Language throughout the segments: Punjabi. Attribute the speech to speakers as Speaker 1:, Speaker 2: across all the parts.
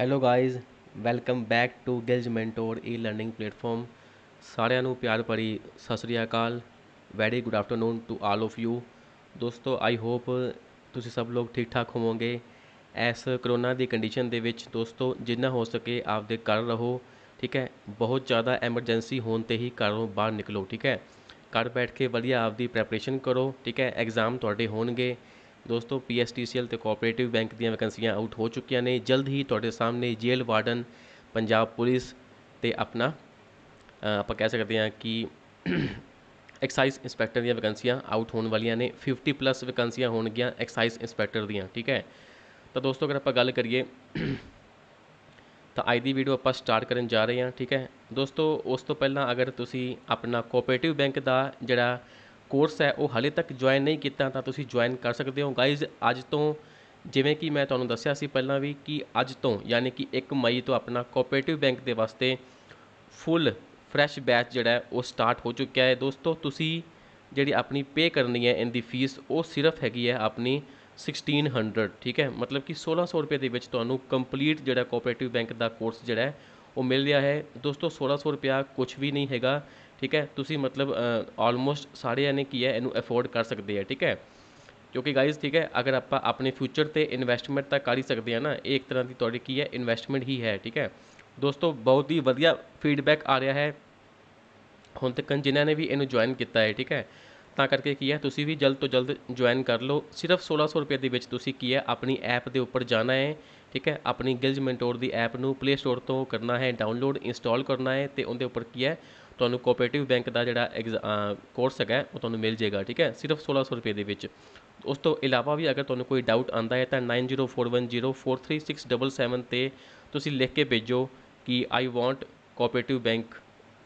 Speaker 1: hello guys welcome back to Gills mentor e learning platform ਸਾਰਿਆਂ ਨੂੰ ਪਿਆਰ ਭਰੀ ਸਤਿ ਸ੍ਰੀ ਅਕਾਲ very good afternoon to all of you ਦੋਸਤੋ ਆਈ ਹੋਪ ਤੁਸੀਂ ਸਭ ਲੋਕ ਠੀਕ ਠਾਕ ਹੋਵੋਗੇ ਇਸ ਕਰੋਨਾ ਦੀ ਕੰਡੀਸ਼ਨ ਦੇ ਵਿੱਚ ਦੋਸਤੋ ਜਿੰਨਾ ਹੋ ਸਕੇ ਆਪਦੇ ਘਰ ਰਹੋ ਠੀਕ ਹੈ ਬਹੁਤ ਜ਼ਿਆਦਾ ਐਮਰਜੈਂਸੀ ਹੋਣ ਤੇ ਹੀ ਘਰੋਂ ਬਾਹਰ ਨਿਕਲੋ ਠੀਕ ਹੈ ਘਰ ਬੈਠ ਕੇ ਵਧੀਆ ਆਪਦੀ ਪ੍ਰੈਪਰੇਸ਼ਨ ਕਰੋ ਠੀਕ ਹੈ ਐਗਜ਼ਾਮ ਤੁਹਾਡੇ ਹੋਣਗੇ ਦੋਸਤੋ ਪੀਐਸਟੀਸੀਐਲ ਤੇ ਕੋਆਪਰੇਟਿਵ ਬੈਂਕ ਦੀਆਂ ਵੈਕੈਂਸੀਆਂ ਆਊਟ ਹੋ ਚੁੱਕੀਆਂ ਨੇ ਜਲਦ ਹੀ ਤੁਹਾਡੇ ਸਾਹਮਣੇ ਜੇਲ੍ਹ ਵਾਰਡਨ ਪੰਜਾਬ ਪੁਲਿਸ ਤੇ ਆਪਣਾ ਆਪਾਂ ਕਹਿ ਸਕਦੇ ਹਾਂ ਕਿ ਐਕਸਾਈਜ਼ ਇੰਸਪੈਕਟਰ ਦੀਆਂ ਵੈਕੈਂਸੀਆਂ ਆਊਟ ਹੋਣ ਵਾਲੀਆਂ ਨੇ 50 ਪਲੱਸ ਵੈਕੈਂਸੀਆਂ ਹੋਣਗੀਆਂ ਐਕਸਾਈਜ਼ ਇੰਸਪੈਕਟਰ ਦੀਆਂ ਠੀਕ ਹੈ ਤਾਂ ਦੋਸਤੋ ਅਗਰ ਆਪਾਂ ਗੱਲ ਕਰੀਏ ਤਾਂ ਅੱਜ ਦੀ ਵੀਡੀਓ ਆਪਾਂ ਸਟਾਰਟ ਕਰਨ ਜਾ ਰਹੇ ਹਾਂ ਠੀਕ ਹੈ ਦੋਸਤੋ ਉਸ ਤੋਂ ਪਹਿਲਾਂ ਅਗਰ ਤੁਸੀਂ ਆਪਣਾ ਕੋਆਪਰੇਟਿਵ ਬੈਂਕ ਦਾ ਜਿਹੜਾ ਕੋਰਸ ਹੈ ਉਹ ਹਾਲੇ ਤੱਕ ਜੁਆਇਨ ਨਹੀਂ ਕੀਤਾ ਤਾਂ ਤੁਸੀਂ ਜੁਆਇਨ ਕਰ ਸਕਦੇ ਹੋ ਗਾਇਜ਼ ਅੱਜ ਤੋਂ ਜਿਵੇਂ ਕਿ ਮੈਂ ਤੁਹਾਨੂੰ ਦੱਸਿਆ ਸੀ ਪਹਿਲਾਂ ਵੀ ਕਿ ਅੱਜ ਤੋਂ ਯਾਨੀ ਕਿ 1 ਮਈ ਤੋਂ ਆਪਣਾ ਕੋਆਪਰੇਟਿਵ ਬੈਂਕ ਦੇ ਵਾਸਤੇ ਫੁੱਲ ਫਰੈਸ਼ ਬੈਚ ਜਿਹੜਾ ਉਹ ਸਟਾਰਟ ਹੋ ਚੁੱਕਿਆ ਹੈ ਦੋਸਤੋ ਤੁਸੀਂ ਜਿਹੜੀ ਆਪਣੀ ਪੇ ਕਰਨੀ ਹੈ ਇਹਦੀ ਫੀਸ ਉਹ ਸਿਰਫ ਹੈਗੀ ਹੈ ਆਪਣੀ 1600 ਠੀਕ ਹੈ ਮਤਲਬ ਕਿ 1600 ਰੁਪਏ ਦੇ ਵਿੱਚ ਤੁਹਾਨੂੰ ਕੰਪਲੀਟ ਜਿਹੜਾ ਕੋਆਪਰੇਟਿਵ ਬੈਂਕ ਦਾ ਕੋਰਸ ਜਿਹੜਾ ਉਹ ਮਿਲ ਰਿਹਾ ਹੈ ਦੋਸਤੋ 1600 ਰੁਪਿਆ ਕੁਝ ਵੀ ਨਹੀਂ ਹੈਗਾ ਠੀਕ ਹੈ ਤੁਸੀਂ ਮਤਲਬ ਆਲਮੋਸਟ ਸਾਰੇ ਨੇ ਕੀ ਹੈ ਇਹਨੂੰ ਅਫੋਰਡ ਕਰ ਸਕਦੇ ਆ ਠੀਕ ਹੈ ਕਿਉਂਕਿ ਗਾਇਜ਼ ਠੀਕ ਹੈ ਅਗਰ ਆਪਾਂ ਆਪਣੇ ਫਿਊਚਰ ਤੇ ਇਨਵੈਸਟਮੈਂਟ ਤਾਂ ਕਰ ਹੀ ਸਕਦੇ ਆ ਨਾ ਇਹ ਇੱਕ ਤਰ੍ਹਾਂ ਦੀ ਤੁਹਾਡੀ ਕੀ ਹੈ ਇਨਵੈਸਟਮੈਂਟ ਹੀ ਹੈ ਠੀਕ ਹੈ ਦੋਸਤੋ ਬਹੁਤ ਹੀ ਵਧੀਆ ਫੀਡਬੈਕ ਆ ਰਿਹਾ ਹੈ ਹੁਣ ਤੱਕ ਜਿਨ੍ਹਾਂ ਨੇ ਵੀ ਇਹਨੂੰ ਜੁਆਇਨ ਕੀਤਾ ਹੈ ਠੀਕ ਹੈ ਤਾਂ ਕਰਕੇ ਕੀ ਹੈ ਤੁਸੀਂ ਵੀ ਜਲਦ ਤੋਂ ਜਲਦ ਜੁਆਇਨ ਕਰ ਲਓ ਸਿਰਫ 1600 ਰੁਪਏ ਦੇ ਵਿੱਚ ਤੁਸੀਂ ਕੀ ਹੈ ਆਪਣੀ ਐਪ ਦੇ ਉੱਪਰ ਜਾਣਾ ਹੈ ਠੀਕ ਹੈ ਆਪਣੀ ਗਿਲਜ ਮੈਂਟੋਰ ਦੀ ਐਪ ਨੂੰ ਪਲੇ ਸਟੋਰ ਤੋਂ ਕਰਨਾ ਹੈ ਡਾਊਨਲੋਡ ਇੰਸਟਾਲ ਕਰਨਾ ਹੈ ਤੇ ਉਹਦੇ ਉੱਪਰ ਕੀ ਹੈ ਤੁਹਾਨੂੰ ਕੋਆਪਰੇਟਿਵ ਬੈਂਕ ਦਾ ਜਿਹੜਾ ਕੋਰਸ ਹੈਗਾ ਉਹ ਤੁਹਾਨੂੰ ਮਿਲ ਜਾਏਗਾ ਠੀਕ ਹੈ ਸਿਰਫ 1600 ਰੁਪਏ ਦੇ ਵਿੱਚ ਉਸ ਤੋਂ ਇਲਾਵਾ ਵੀ ਅਗਰ ਤੁਹਾਨੂੰ ਕੋਈ ਡਾਊਟ ਆਂਦਾ ਹੈ ਤਾਂ 9041043677 ਤੇ ਤੁਸੀਂ ਲਿਖ ਕੇ ਭੇਜੋ ਕਿ I want cooperative bank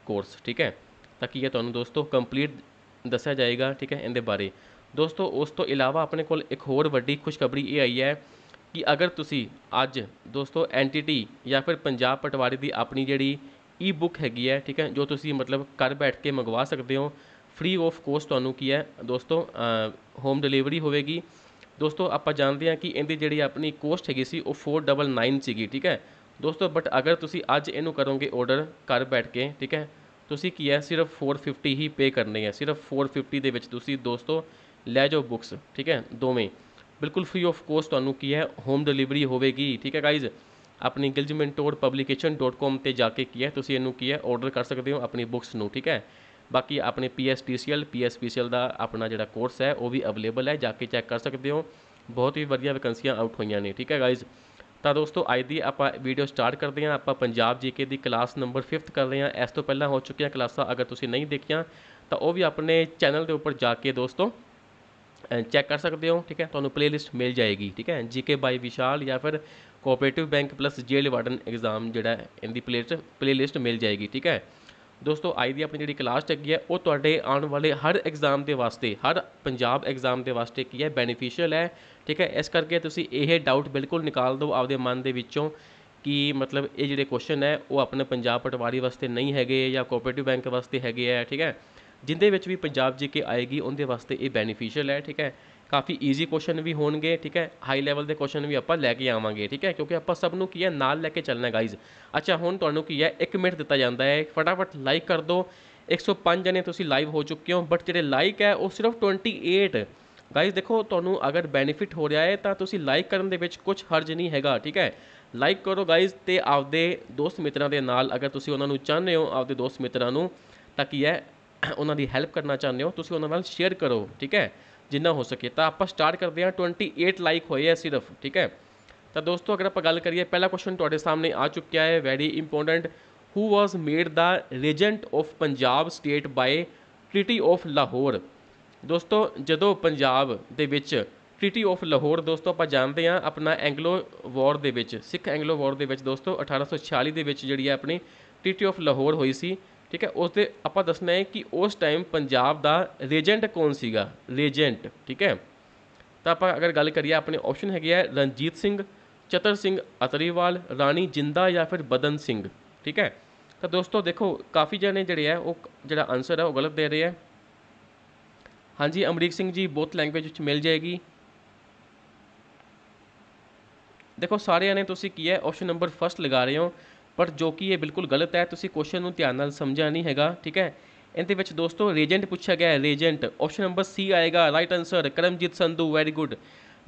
Speaker 1: course ਠੀਕ ਹੈ ਤਾਂ ਕੀ ਹੈ ਤੁਹਾਨੂੰ ਦੋਸਤੋ ਕੰਪਲੀਟ ਦੱਸਿਆ ਜਾਏਗਾ ਠੀਕ ਹੈ ਇਹਦੇ ਬਾਰੇ ਦੋਸਤੋ ਉਸ ਤੋਂ ਇਲਾਵਾ ਆਪਣੇ ਕੋਲ ਇੱਕ ਹੋਰ ਵੱਡੀ ਖੁਸ਼ਖਬਰੀ ਇਹ ਆਈ ਹੈ ਕਿ ਅਗਰ ਤੁਸੀਂ ਅੱਜ ਦੋਸਤੋ ਐਂਟੀਟੀ ਜਾਂ ਫਿਰ ਪੰਜਾਬ ਪਟਵਾਰੀ ਦੀ ਆਪਣੀ ਜਿਹੜੀ ਈ ਬੁੱਕ ਹੈਗੀ ਹੈ ਠੀਕ ਹੈ ਜੋ ਤੁਸੀਂ ਮਤਲਬ ਘਰ ਬੈਠ ਕੇ ਮੰਗਵਾ ਸਕਦੇ ਹੋ ਫ੍ਰੀ ਆਫ ਕੋਸਟ ਤੁਹਾਨੂੰ ਕੀ ਹੈ ਦੋਸਤੋ ਹੋਮ ਡਿਲੀਵਰੀ ਹੋਵੇਗੀ ਦੋਸਤੋ ਆਪਾਂ ਜਾਣਦੇ ਹਾਂ ਕਿ ਇਹਦੀ ਜਿਹੜੀ ਆਪਣੀ ਕੋਸਟ ਹੈਗੀ ਸੀ ਉਹ 499 ਸੀਗੀ ਠੀਕ ਹੈ ਦੋਸਤੋ ਬਟ ਅਗਰ ਤੁਸੀਂ ਅੱਜ ਇਹਨੂੰ ਕਰੋਗੇ ਆਰਡਰ ਘਰ ਬੈਠ ਕੇ ਠੀਕ ਹੈ ਤੁਸੀਂ ਕੀ ਹੈ ਸਿਰਫ 450 ਹੀ ਪੇ ਕਰਨੀ ਹੈ ਸਿਰਫ 450 ਦੇ ਵਿੱਚ ਤੁਸੀਂ ਦੋਸਤੋ ਲੈ ਜਾਓ ਬੁక్స్ ਠੀਕ ਹੈ ਦੋਵੇਂ ਬਿਲਕੁਲ ਫ੍ਰੀ ਆਫ ਕੋਸਟ ਤੁਹਾਨੂੰ ਕੀ ਹੈ ਹੋਮ ਡਿਲੀਵਰੀ ਹੋਵੇਗੀ ਠੀਕ ਹੈ ਗਾਇਜ਼ ਆਪਣੀ gilgmentorpublication.com ਤੇ ਜਾ ਕੇ ਕੀ ਹੈ ਤੁਸੀਂ ਇਹਨੂੰ ਕੀ ਹੈ ਆਰਡਰ ਕਰ ਸਕਦੇ ਹੋ ਆਪਣੀ ਬੁక్స్ ਨੂੰ ਠੀਕ ਹੈ ਬਾਕੀ ਆਪਣੇ PSTCL PSPCL ਦਾ ਆਪਣਾ ਜਿਹੜਾ ਕੋਰਸ ਹੈ ਉਹ ਵੀ ਅਵੇਲੇਬਲ ਹੈ ਜਾ ਕੇ ਚੈੱਕ ਕਰ ਸਕਦੇ ਹੋ ਬਹੁਤ ਹੀ ਵਧੀਆ ਵੈਕੈਂਸੀਆਂ ਆਊਟ ਹੋਈਆਂ ਨੇ ਠੀਕ ਹੈ ਗਾਇਜ਼ ਤਾਂ ਦੋਸਤੋ ਅੱਜ ਦੀ ਆਪਾਂ ਵੀਡੀਓ ਸਟਾਰਟ ਕਰਦੇ ਹਾਂ ਆਪਾਂ ਪੰਜਾਬ ਜੀਕੇ ਦੀ ਕਲਾਸ ਨੰਬਰ 5th ਕਰ ਰਹੇ ਹਾਂ ਇਸ ਤੋਂ ਪਹਿਲਾਂ ਹੋ ਚੁੱਕੀਆਂ ਕਲਾਸਾਂ ਅਗਰ ਤੁਸੀਂ ਨਹੀਂ ਦੇਖੀਆਂ ਤਾਂ ਉਹ ਵੀ ਆਪਣੇ ਚੈਨਲ ਦੇ ਉੱਪਰ ਜਾ ਕੇ ਦੋਸਤੋ ਚੈੱਕ ਕਰ ਸਕਦੇ ਹੋ ਠੀਕ ਹੈ ਤੁਹਾਨੂੰ ਪਲੇਲਿਸਟ ਮਿਲ ਜਾਏਗੀ ਠੀਕ ਹੈ ਜੀਕੇ ਬਾਈ ਵਿਸ਼ਾਲ ਜਾਂ ਫਿਰ cooperative bank plus jail warden exam ਜਿਹੜਾ ਇਹਦੀ ਪਲੇਲਿਸਟ ਪਲੇਲਿਸਟ ਮਿਲ ਜਾਏਗੀ ਠੀਕ ਹੈ ਦੋਸਤੋ ਅੱਜ ਦੀ ਆਪਣੀ ਜਿਹੜੀ ਕਲਾਸ ਚੱਗੀ ਹੈ ਉਹ ਤੁਹਾਡੇ ਆਉਣ ਵਾਲੇ ਹਰ ਐਗਜ਼ਾਮ ਦੇ ਵਾਸਤੇ ਹਰ ਪੰਜਾਬ ਐਗਜ਼ਾਮ ਦੇ ਵਾਸਤੇ ਕੀ ਹੈ ਬੈਨੀਫੀਸ਼ੀਅਲ ਹੈ ਠੀਕ ਹੈ ਇਸ ਕਰਕੇ ਤੁਸੀਂ ਇਹ ਡਾਊਟ ਬਿਲਕੁਲ ਨਿਕਾਲ ਦਿਓ ਆਪਦੇ ਮਨ ਦੇ ਵਿੱਚੋਂ ਕਿ ਮਤਲਬ ਇਹ ਜਿਹੜੇ ਕੁਐਸਚਨ ਹੈ ਉਹ ਆਪਣੇ ਪੰਜਾਬ ਪਟਵਾਰੀ ਵਾਸਤੇ ਨਹੀਂ ਹੈਗੇ ਜਾਂ ਕੋਆਪਰੇਟਿਵ ਬੈਂਕ ਵਾਸਤੇ ਹੈਗੇ ਆ ਠੀਕ ਹੈ ਜਿੰਦੇ ਵਿੱਚ ਵੀ ਪੰਜਾਬ ਜੀਕੇ ਆਏਗੀ ਉਹਦੇ ਵਾਸਤੇ ਇਹ ਬੈਨੀਫੀਸ਼ੀਅਲ ਹੈ ਠੀਕ ਹੈ ਕਾਫੀ ਈਜ਼ੀ ਕੁਐਸਚਨ ਵੀ ਹੋਣਗੇ ਠੀਕ ਹੈ ਹਾਈ ਲੈਵਲ ਦੇ ਕੁਐਸਚਨ ਵੀ ਆਪਾਂ ਲੈ ਕੇ ਆਵਾਂਗੇ ਠੀਕ ਹੈ ਕਿਉਂਕਿ ਆਪਾਂ ਸਭ ਨੂੰ ਕੀ ਹੈ ਨਾਲ ਲੈ ਕੇ ਚੱਲਣਾ ਗਾਈਜ਼ ਅੱਛਾ ਹੁਣ ਤੁਹਾਨੂੰ ਕੀ ਹੈ 1 ਮਿੰਟ ਦਿੱਤਾ ਜਾਂਦਾ ਹੈ ਫਟਾਫਟ ਲਾਈਕ ਕਰ ਦਿਓ 105 ਜਣੇ ਤੁਸੀਂ ਲਾਈਵ ਹੋ ਚੁੱਕੇ ਹੋ ਬਟ ਜਿਹੜੇ ਲਾਈਕ ਹੈ ਉਹ ਸਿਰਫ 28 ਗਾਇਜ਼ ਦੇਖੋ ਤੁਹਾਨੂੰ ਅਗਰ ਬੈਨੀਫਿਟ ਹੋ ਰਿਹਾ ਹੈ ਤਾਂ ਤੁਸੀਂ ਲਾਈਕ ਕਰਨ ਦੇ ਵਿੱਚ ਕੁਝ ਹਰਜ ਨਹੀਂ ਹੈਗਾ ਠੀਕ ਹੈ ਲਾਈਕ ਕਰੋ ਗਾਇਜ਼ ਤੇ ਆਪਦੇ ਦੋਸਤ ਮਿੱਤਰਾਂ ਦੇ ਨਾਲ ਅਗਰ ਤੁਸੀਂ ਉਹਨਾਂ ਨੂੰ ਚਾਹੁੰਦੇ ਹੋ ਆਪਦੇ ਦੋਸਤ ਮਿੱਤਰਾਂ ਨੂੰ ਤਾਂ ਕੀ ਹੈ ਉਹਨਾਂ ਦੀ ਹੈਲਪ ਕਰਨਾ ਚਾਹੁੰਦੇ ਹੋ ਤੁਸੀਂ ਉਹਨਾਂ ਨਾਲ ਸ਼ੇਅਰ ਕਰੋ ਠੀਕ ਹੈ ਜਿੰਨਾ ਹੋ ਸਕੇ ਤਾਂ ਆਪਾਂ ਸਟਾਰਟ ਕਰਦੇ ਹਾਂ 28 ਲਾਈਕ ਹੋਏ ਆ ਸਿਰਫ ਠੀਕ ਹੈ ਤਾਂ ਦੋਸਤੋ ਅਗਰ ਆਪਾਂ ਗੱਲ ਕਰੀਏ ਪਹਿਲਾ ਕੁਐਸਚਨ ਤੁਹਾਡੇ ਸਾਹਮਣੇ ਆ ਚੁੱਕਿਆ ਹੈ very important who was made the regent of Punjab state by treaty of Lahore ਦੋਸਤੋ ਜਦੋਂ ਪੰਜਾਬ ਦੇ ਵਿੱਚ ਟ੍ਰੀਟੀ ਆਫ ਲਾਹੌਰ ਦੋਸਤੋ ਆਪਾਂ ਜਾਣਦੇ ਆ ਆਪਣਾ ਐਂਗਲੋ ਵਾਰ ਦੇ ਵਿੱਚ ਸਿੱਖ ਐਂਗਲੋ ਵਾਰ ਦੇ ਵਿੱਚ ਦੋਸਤੋ 1846 ਦੇ ਵਿੱਚ ਜਿਹੜੀ ਹੈ ਆਪਣੀ ਟ੍ਰੀਟੀ ਆਫ ਲਾਹੌਰ ਹੋਈ ਸੀ ਠੀਕ ਹੈ ਉਸ ਦੇ ਆਪਾਂ ਦੱਸਣਾ ਹੈ ਕਿ ਉਸ ਟਾਈਮ ਪੰਜਾਬ ਦਾ ਰੇਜੈਂਟ ਕੌਣ ਸੀਗਾ ਰੇਜੈਂਟ ਠੀਕ ਹੈ ਤਾਂ ਆਪਾਂ ਅਗਰ ਗੱਲ ਕਰੀਏ ਆਪਣੇ ਆਪਸ਼ਨ ਹੈਗੇ ਆ ਰਣਜੀਤ ਸਿੰਘ ਚਤਰ ਸਿੰਘ ਅਤਰੀਵਾਲ ਰਾਣੀ ਜਿੰਦਾ ਜਾਂ ਫਿਰ ਬਦਨ ਸਿੰਘ ਠੀਕ ਹੈ ਤਾਂ ਦੋਸਤੋ ਦੇਖੋ ਕਾਫੀ ਜਣੇ ਜਿਹੜੇ ਆ ਉਹ ਜਿਹੜਾ ਆਨਸਰ ਹੈ ਉਹ ਗਲਤ ਦੇ ਰਹੇ ਆ ਹਾਂਜੀ ਅਮਰੀਕ ਸਿੰਘ ਜੀ ਬਹੁਤ ਲੈਂਗੁਏਜ ਵਿੱਚ ਮਿਲ ਜਾਏਗੀ ਦੇਖੋ ਸਾਰਿਆਂ ਨੇ ਤੁਸੀਂ ਕੀ ਹੈ ਆਪਸ਼ਨ ਨੰਬਰ ਫਸਟ ਲਗਾ ਰਹੇ ਹੋ ਪਰ ਜੋ ਕਿ ਇਹ ਬਿਲਕੁਲ ਗਲਤ ਹੈ ਤੁਸੀਂ ਕੁਐਸਚਨ ਨੂੰ ਧਿਆਨ ਨਾਲ ਸਮਝਿਆ ਨਹੀਂ ਹੈਗਾ ਠੀਕ ਹੈ ਇਹਦੇ ਵਿੱਚ ਦੋਸਤੋ ਰੀਜੈਂਟ ਪੁੱਛਿਆ ਗਿਆ ਹੈ ਰੀਜੈਂਟ ਆਪਸ਼ਨ ਨੰਬਰ ਸੀ ਆਏਗਾ right answer Karamjit Sandhu very good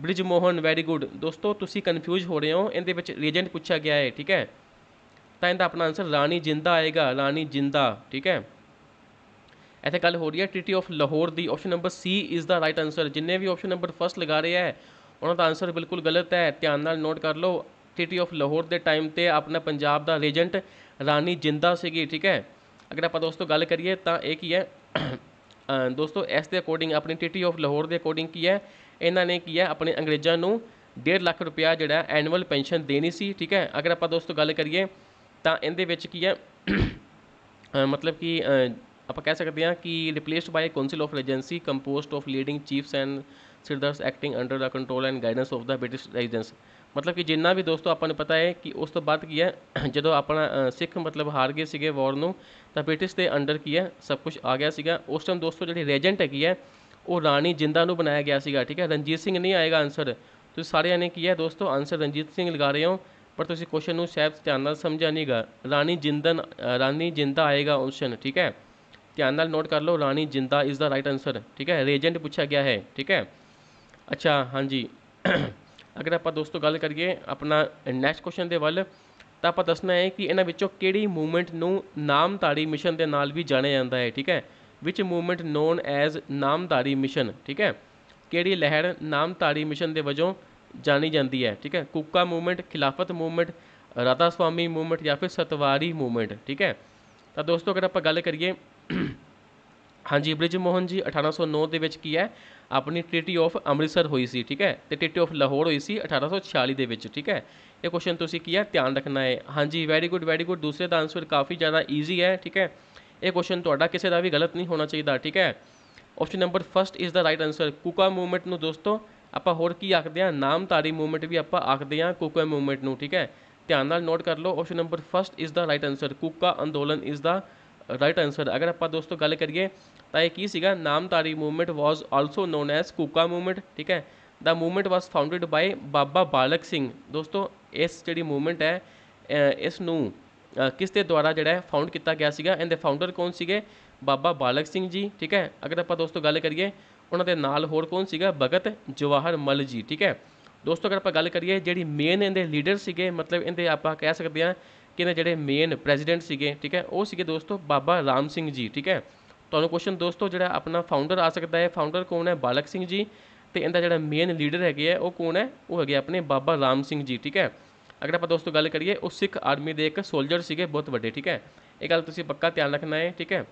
Speaker 1: Brij Mohan very good ਦੋਸਤੋ ਤੁਸੀਂ ਕਨਫਿਊਜ਼ ਹੋ ਰਹੇ ਹੋ ਇਹਦੇ ਵਿੱਚ ਰੀਜੈਂਟ ਪੁੱਛਿਆ ਗਿਆ ਹੈ ਠੀਕ ਹੈ ਤਾਂ ਇਹਦਾ ਆਪਣਾ ਆਨਸਰ ਰਾਣੀ ਜਿੰਦਾ ਆਏਗਾ ਰਾਣੀ ਜਿੰਦਾ ਠੀਕ ਹੈ ਇੱਥੇ ਗੱਲ ਹੋ ਰਹੀ ਹੈ ਟ੍ਰੀਟੀ ਆਫ ਲਾਹੌਰ ਦੀ option number C is the right answer ਜਿੰਨੇ ਵੀ ਆਪਸ਼ਨ ਨੰਬਰ ਫਸਟ ਲਗਾ ਰਹੇ ਹੈ ਉਹਨਾਂ ਦਾ ਆਨਸਰ ਬਿਲਕੁਲ ਗਲਤ ਹੈ ਧਿਆਨ ਨਾਲ ਨੋਟ ਕਰ ਲਓ ਟ੍ਰੀਟੀ ਆਫ ਲਾਹੌਰ ਦੇ ਟਾਈਮ ਤੇ ਆਪਣਾ ਪੰਜਾਬ ਦਾ ਰੇਜੈਂਟ ਰਾਣੀ ਜਿੰਦਾ ਸੀਗੀ ਠੀਕ ਹੈ ਅਗਰ ਆਪਾਂ ਦੋਸਤੋ ਗੱਲ ਕਰੀਏ ਤਾਂ ਇਹ ਕੀ ਹੈ ਦੋਸਤੋ ਇਸ ਦੇ ਅਕੋਰਡਿੰਗ ਆਪਣੀ ਟ੍ਰੀਟੀ ਆਫ ਲਾਹੌਰ ਦੇ ਅਕੋਰਡਿੰਗ ਕੀ ਹੈ ਇਹਨਾਂ ਨੇ ਕੀ ਹੈ ਆਪਣੇ ਅੰਗਰੇਜ਼ਾਂ ਨੂੰ 1.5 ਲੱਖ ਰੁਪਇਆ ਜਿਹੜਾ ਐਨੂਅਲ ਪੈਨਸ਼ਨ ਦੇਣੀ ਸੀ ਠੀਕ ਹੈ ਅਗਰ ਆਪਾਂ ਦੋਸਤੋ ਗੱਲ ਕਰੀਏ ਤਾਂ ਇਹਦੇ ਵਿੱਚ ਕੀ ਹੈ ਮਤਲਬ ਕਿ ਆਪਾਂ ਕਹਿ ਸਕਦੇ ਹਾਂ ਕਿ replaced by council of regency composed of leading chiefs and sardars acting under the control and guidance of the British regents ਮਤਲਬ ਕਿ ਜਿੰਨਾ ਵੀ ਦੋਸਤੋ ਆਪਾਂ ਨੂੰ ਪਤਾ ਹੈ ਕਿ ਉਸ ਤੋਂ ਬਾਅਦ ਕੀ ਹੈ ਜਦੋਂ ਆਪਣਾ ਸਿੱਖ ਮਤਲਬ ਹਾਰ ਗਏ ਸੀਗੇ ਵਾਰ ਨੂੰ ਤਾਂ ਬ੍ਰਿਟਿਸ਼ ਦੇ ਅੰਡਰ ਕੀ ਹੈ ਸਭ ਕੁਝ ਆ ਗਿਆ ਸੀਗਾ ਉਸ ਟਾਈਮ ਦੋਸਤੋ ਜਿਹੜੀ ਰੈਜੈਂਟ ਹੈਗੀ ਹੈ ਉਹ ਰਾਣੀ ਜਿੰਦਾ ਨੂੰ ਬਣਾਇਆ ਗਿਆ ਸੀਗਾ ਠੀਕ ਹੈ ਰਣਜੀਤ ਸਿੰਘ ਨਹੀਂ ਆਏਗਾ ਆਨਸਰ ਤੁਸੀਂ ਸਾਰਿਆਂ ਨੇ ਕੀ ਹੈ ਦੋਸਤੋ ਆਨਸਰ ਰਣਜੀਤ ਸਿੰਘ ਲਗਾ ਰਹੇ ਹੋ ਪਰ ਤੁਸੀਂ ਕੁਐਸਚਨ ਨੂੰ ਸ਼ਾਇਦ ਧਿਆਨ ਨਾਲ ਸਮਝਾ ਨਹੀਂਗਾ ਰਾਣੀ ਜਿੰਦਨ ਰਾਣੀ ਜਿੰਦਾ ਆਏਗਾ ਆਪਸ਼ਨ ਠੀਕ ਹੈ ਧਿਆਨ ਨਾਲ ਨੋਟ ਕਰ ਲਓ ਰਾਣੀ ਜਿੰਦਾ ਇਜ਼ ਦਾ ਰਾਈਟ ਆਨਸਰ ਠੀਕ ਹੈ ਰੇਜੈਂਟ ਪੁੱਛਿਆ ਗਿਆ ਹੈ ਠੀਕ ਹੈ ਅੱਛਾ ਹਾਂਜੀ ਅਗਰ ਆਪਾਂ ਦੋਸਤੋ ਗੱਲ ਕਰੀਏ ਆਪਣਾ ਨੈਕਸਟ ਕੁਐਸਚਨ ਦੇ ਵੱਲ ਤਾਂ ਆਪਾਂ ਦੱਸਣਾ ਹੈ ਕਿ ਇਹਨਾਂ ਵਿੱਚੋਂ ਕਿਹੜੀ ਮੂਵਮੈਂਟ ਨੂੰ ਨਾਮਧਾਰੀ ਮਿਸ਼ਨ ਦੇ ਨਾਲ ਵੀ ਜਾਣਿਆ ਜਾਂਦਾ ਹੈ ਠੀਕ ਹੈ ਵਿਚ movement known as Namdhari mission ਠੀਕ ਹੈ ਕਿਹੜੀ ਲਹਿਰ ਨਾਮਧਾਰੀ ਮਿਸ਼ਨ ਦੇ ਵਜੋਂ ਜਾਣੀ ਜਾਂਦੀ ਹੈ ਠੀਕ ਹੈ Kuka movement Khilafat movement Radha Swami movement ਜਾਂ ਫਿਰ ਸਤਵਾਰੀ ਮੂਵਮੈਂਟ ਠੀਕ ਹੈ ਤਾਂ ਦੋਸਤੋ ਅਗਰ ਆਪਾਂ ਗੱਲ ਕਰੀਏ ਹਾਂਜੀ ਬ੍ਰਿਜ ਮੋਹਨ ਜੀ 1809 ਦੇ ਵਿੱਚ ਕੀ ਹੈ ਆਪਣੀ ਟ੍ਰੀਟੀ ਆਫ ਅੰਮ੍ਰਿਤਸਰ ਹੋਈ ਸੀ ਠੀਕ ਹੈ ਤੇ ਟ੍ਰੀਟੀ ਆਫ ਲਾਹੌਰ ਹੋਈ ਸੀ 1846 ਦੇ ਵਿੱਚ ਠੀਕ ਹੈ ਇਹ ਕੁਐਸਚਨ ਤੁਸੀਂ ਕੀ ਹੈ ਧਿਆਨ ਰੱਖਣਾ ਹੈ ਹਾਂਜੀ ਵੈਰੀ ਗੁੱਡ ਵੈਰੀ ਗੁੱਡ ਦੂਸਰੇ ਦਾ ਆਨਸਰ ਕਾਫੀ ਜ਼ਿਆਦਾ ਈਜ਼ੀ ਹੈ ਠੀਕ ਹੈ ਇਹ ਕੁਐਸਚਨ ਤੁਹਾਡਾ ਕਿਸੇ ਦਾ ਵੀ ਗਲਤ ਨਹੀਂ ਹੋਣਾ ਚਾਹੀਦਾ ਠੀਕ ਹੈ option number 1 is the right answer Kuka movement ਨੂੰ ਦੋਸਤੋ ਆਪਾਂ ਹੋਰ ਕੀ ਆਖਦੇ ਆ ਨਾਮਤਾਰੀ ਮੂਵਮੈਂਟ ਵੀ ਆਪਾਂ ਆਖਦੇ ਆ ਕੁਕਾ ਮੂਵਮੈਂਟ ਨੂੰ ਠੀਕ ਹੈ ਧਿਆਨ ਨਾਲ ਨੋਟ ਕਰ ਲਓ option number 1 is the right answer Kuka ਅੰਦੋਲਨ ਇਜ਼ ਦਾ ਰਾਈਟ ਆਨਸਰ ਅਗਰ ਆਪਾਂ ਦੋਸਤੋ ਗੱਲ ਕਰੀਏ ਤਾਂ ਇਹ ਕੀ ਸੀਗਾ Namdhari movement was also known as Kuka movement ਠੀਕ ਹੈ the movement was founded by Baba Balak Singh ਦੋਸਤੋ ਇਸ ਜਿਹੜੀ ਮੂਵਮੈਂਟ ਹੈ ਇਸ ਨੂੰ ਕਿਸ ਦੇ ਦੁਆਰਾ ਜਿਹੜਾ ਹੈ ਫਾਊਂਡ ਕੀਤਾ ਗਿਆ ਸੀਗਾ ਐਂਡ ਦੇ ਫਾਊਂਡਰ ਕੌਣ ਸੀਗੇ ਬਾਬਾ ਬਾਲਕ ਸਿੰਘ ਜੀ ਠੀਕ ਹੈ ਅਗਰ ਆਪਾਂ ਦੋਸਤੋ ਗੱਲ ਕਰੀਏ ਉਹਨਾਂ ਦੇ ਨਾਲ ਹੋਰ ਕੌਣ ਸੀਗਾ ਭਗਤ ਜਵਾਹਰ ਮਲ ਜੀ ਠੀਕ ਹੈ ਦੋਸਤੋ ਅਗਰ ਆਪਾਂ ਗੱਲ ਕਰੀਏ ਜਿਹੜੀ ਮੇਨ ਇਹਦੇ ਲੀਡਰ ਸੀਗੇ ਮਤਲਬ ਇਹਦੇ ਆਪਾਂ ਕਹਿ ਸਕਦੇ ਆ ਕਿ ਇਹਦੇ ਜਿਹੜੇ ਮੇਨ ਪ੍ਰੈਜ਼ੀਡੈਂਟ ਸੀਗੇ ਠੀਕ ਹੈ ਉਹ ਸੀਗੇ ਦੋਸਤੋ ਬਾਬਾ ਰਾਮ ਸਿੰਘ ਜੀ ਠੀਕ ਹੈ ਤੁਹਾਨੂੰ ਕੁਐਸਚਨ ਦੋਸਤੋ ਜਿਹੜਾ ਆਪਣਾ ਫਾਊਂਡਰ ਆ ਸਕਦਾ ਹੈ ਫਾਊਂਡਰ ਕੌਣ ਹੈ ਬਾਲਕ ਸਿੰਘ ਜੀ ਤੇ ਇਹਦਾ ਜਿਹੜਾ ਮੇਨ ਲੀਡਰ ਹੈਗੇ ਆ ਉਹ ਕੌਣ ਹੈ ਉਹ ਹੈਗੇ ਆਪਣੇ ਬਾਬਾ ਰਾਮ ਸਿੰਘ ਜੀ ਠੀਕ ਹੈ ਅਗਰ ਆਪਾਂ ਦੋਸਤੋ ਗੱਲ ਕਰੀਏ ਉਹ ਸਿੱਖ ਆਰਮੀ ਦੇ ਇੱਕ ਸੋਲਜਰ ਸੀਗੇ ਬਹੁਤ ਵੱਡੇ ਠੀਕ ਹੈ ਇਹ ਗੱਲ ਤੁਸੀਂ ਪੱਕਾ ਧਿਆਨ ਰੱਖਣਾ ਹੈ ਠੀਕ ਹੈ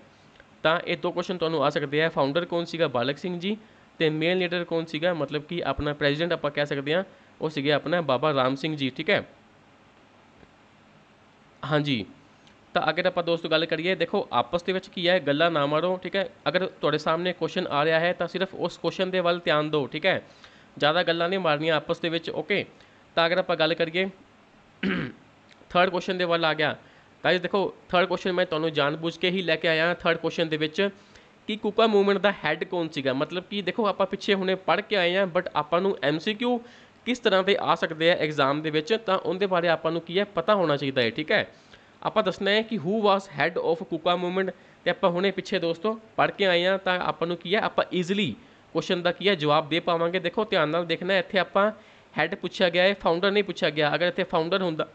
Speaker 1: ਤਾਂ ਇਹ ਦੋ ਕੁਐਸਚਨ ਤੁਹਾਨੂੰ ਆ ਸਕਦੇ ਆ ਫਾਊਂਡਰ ਕੌਣ ਸੀਗਾ ਬਾਲਕ ਸਿੰਘ ਜੀ ਤੇ ਮੇਨ ਲੀਡਰ ਕੌਣ ਸੀਗਾ ਮਤਲਬ ਕਿ ਆਪਣਾ ਪ੍ਰੈਜ਼ੀਡੈਂਟ ਆਪਾਂ ਕਹਿ ਸਕਦੇ ਆ ਉਹ ਸੀਗੇ ਆਪਣਾ ਬਾਬਾ ਰਾਮ ਸਿੰਘ ਜੀ ਠੀਕ ਹੈ ਹਾਂਜੀ ਤਾਂ ਅਗਰ ਆਪਾਂ ਦੋਸਤੋ ਗੱਲ ਕਰੀਏ ਦੇਖੋ ਆਪਸ ਦੇ ਵਿੱਚ ਕੀ ਹੈ ਗੱਲਾਂ ਨਾ ਮਾਰੋ ਠੀਕ ਹੈ ਅਗਰ ਤੁਹਾਡੇ ਸਾਹਮਣੇ ਕੁਐਸਚਨ ਆ ਰਿਹਾ ਹੈ ਤਾਂ ਸਿਰਫ ਉਸ ਕੁਐਸਚਨ ਦੇ ਵੱਲ ਧਿਆਨ ਦਿਓ ਠੀਕ ਹੈ ਜ਼ਿਆਦਾ ਗੱਲਾਂ ਨਹੀਂ ਮਾਰਨੀਆਂ ਆਪਸ ਦੇ ਵਿੱਚ ਓਕੇ ਤਾਂ ਅਗਰ ਆਪਾਂ ਗੱਲ ਕਰੀਏ ਥਰਡ ਕੁਐਸਚਨ ਦੇ ਵੱਲ ਆ ਗਿਆ ਗਾਇਸ ਦੇਖੋ ਥਰਡ ਕੁਐਸਚਨ ਮੈਂ ਤੁਹਾਨੂੰ ਜਾਣਬੁੱਝ ਕੇ ਹੀ ਲੈ ਕੇ ਆਇਆ ਥਰਡ ਕੁਐਸਚਨ ਦੇ ਵਿੱਚ ਕਿ ਕੁਕਾ ਮੂਵਮੈਂਟ ਦਾ ਹੈੱਡ ਕੌਣ ਸੀਗਾ ਮਤਲਬ ਕਿ ਦੇਖੋ ਆਪਾਂ ਪਿੱਛੇ ਹੁਣੇ ਪੜ੍ਹ ਕੇ ਆਏ ਆ ਬਟ ਆਪਾਂ ਨੂੰ ਐਮਸੀਕਿਊ ਕਿਸ ਤਰ੍ਹਾਂ ਦੇ ਆ ਸਕਦੇ ਆ ਐਗਜ਼ਾਮ ਦੇ ਵਿੱਚ ਤਾਂ ਉਹਦੇ ਬਾਰੇ ਆਪਾਂ ਨੂੰ ਕੀ ਹੈ ਪਤਾ ਹੋਣਾ ਚਾਹੀਦਾ ਹੈ ਠੀਕ ਹੈ ਆਪਾਂ ਦੱਸਣਾ ਹੈ ਕਿ who was head of Kuka movement ਤੇ ਆਪਾਂ ਹੁਣੇ ਪਿੱਛੇ ਦੋਸਤੋ ਪੜ੍ਹ ਕੇ ਆਏ ਆ ਤਾਂ ਆਪਾਂ ਨੂੰ ਕੀ ਹੈ ਆਪਾਂ ਈਜ਼ੀਲੀ ਕੁਐਸਚਨ ਦਾ ਕੀ ਹੈ ਜਵਾਬ ਦੇ ਪਾਵਾਂਗੇ ਦੇਖੋ ਧਿਆਨ ਨਾਲ ਦੇਖਣਾ ਇੱਥੇ ਆਪਾਂ ਹੈਡ ਪੁੱਛਿਆ ਗਿਆ ਹੈ ਫਾਊਂਡਰ ਨਹੀਂ ਪੁੱਛਿਆ ਗਿਆ ਅਗਰ ਇੱਥੇ ਫਾਊਂਡਰ ਹੁੰਦਾ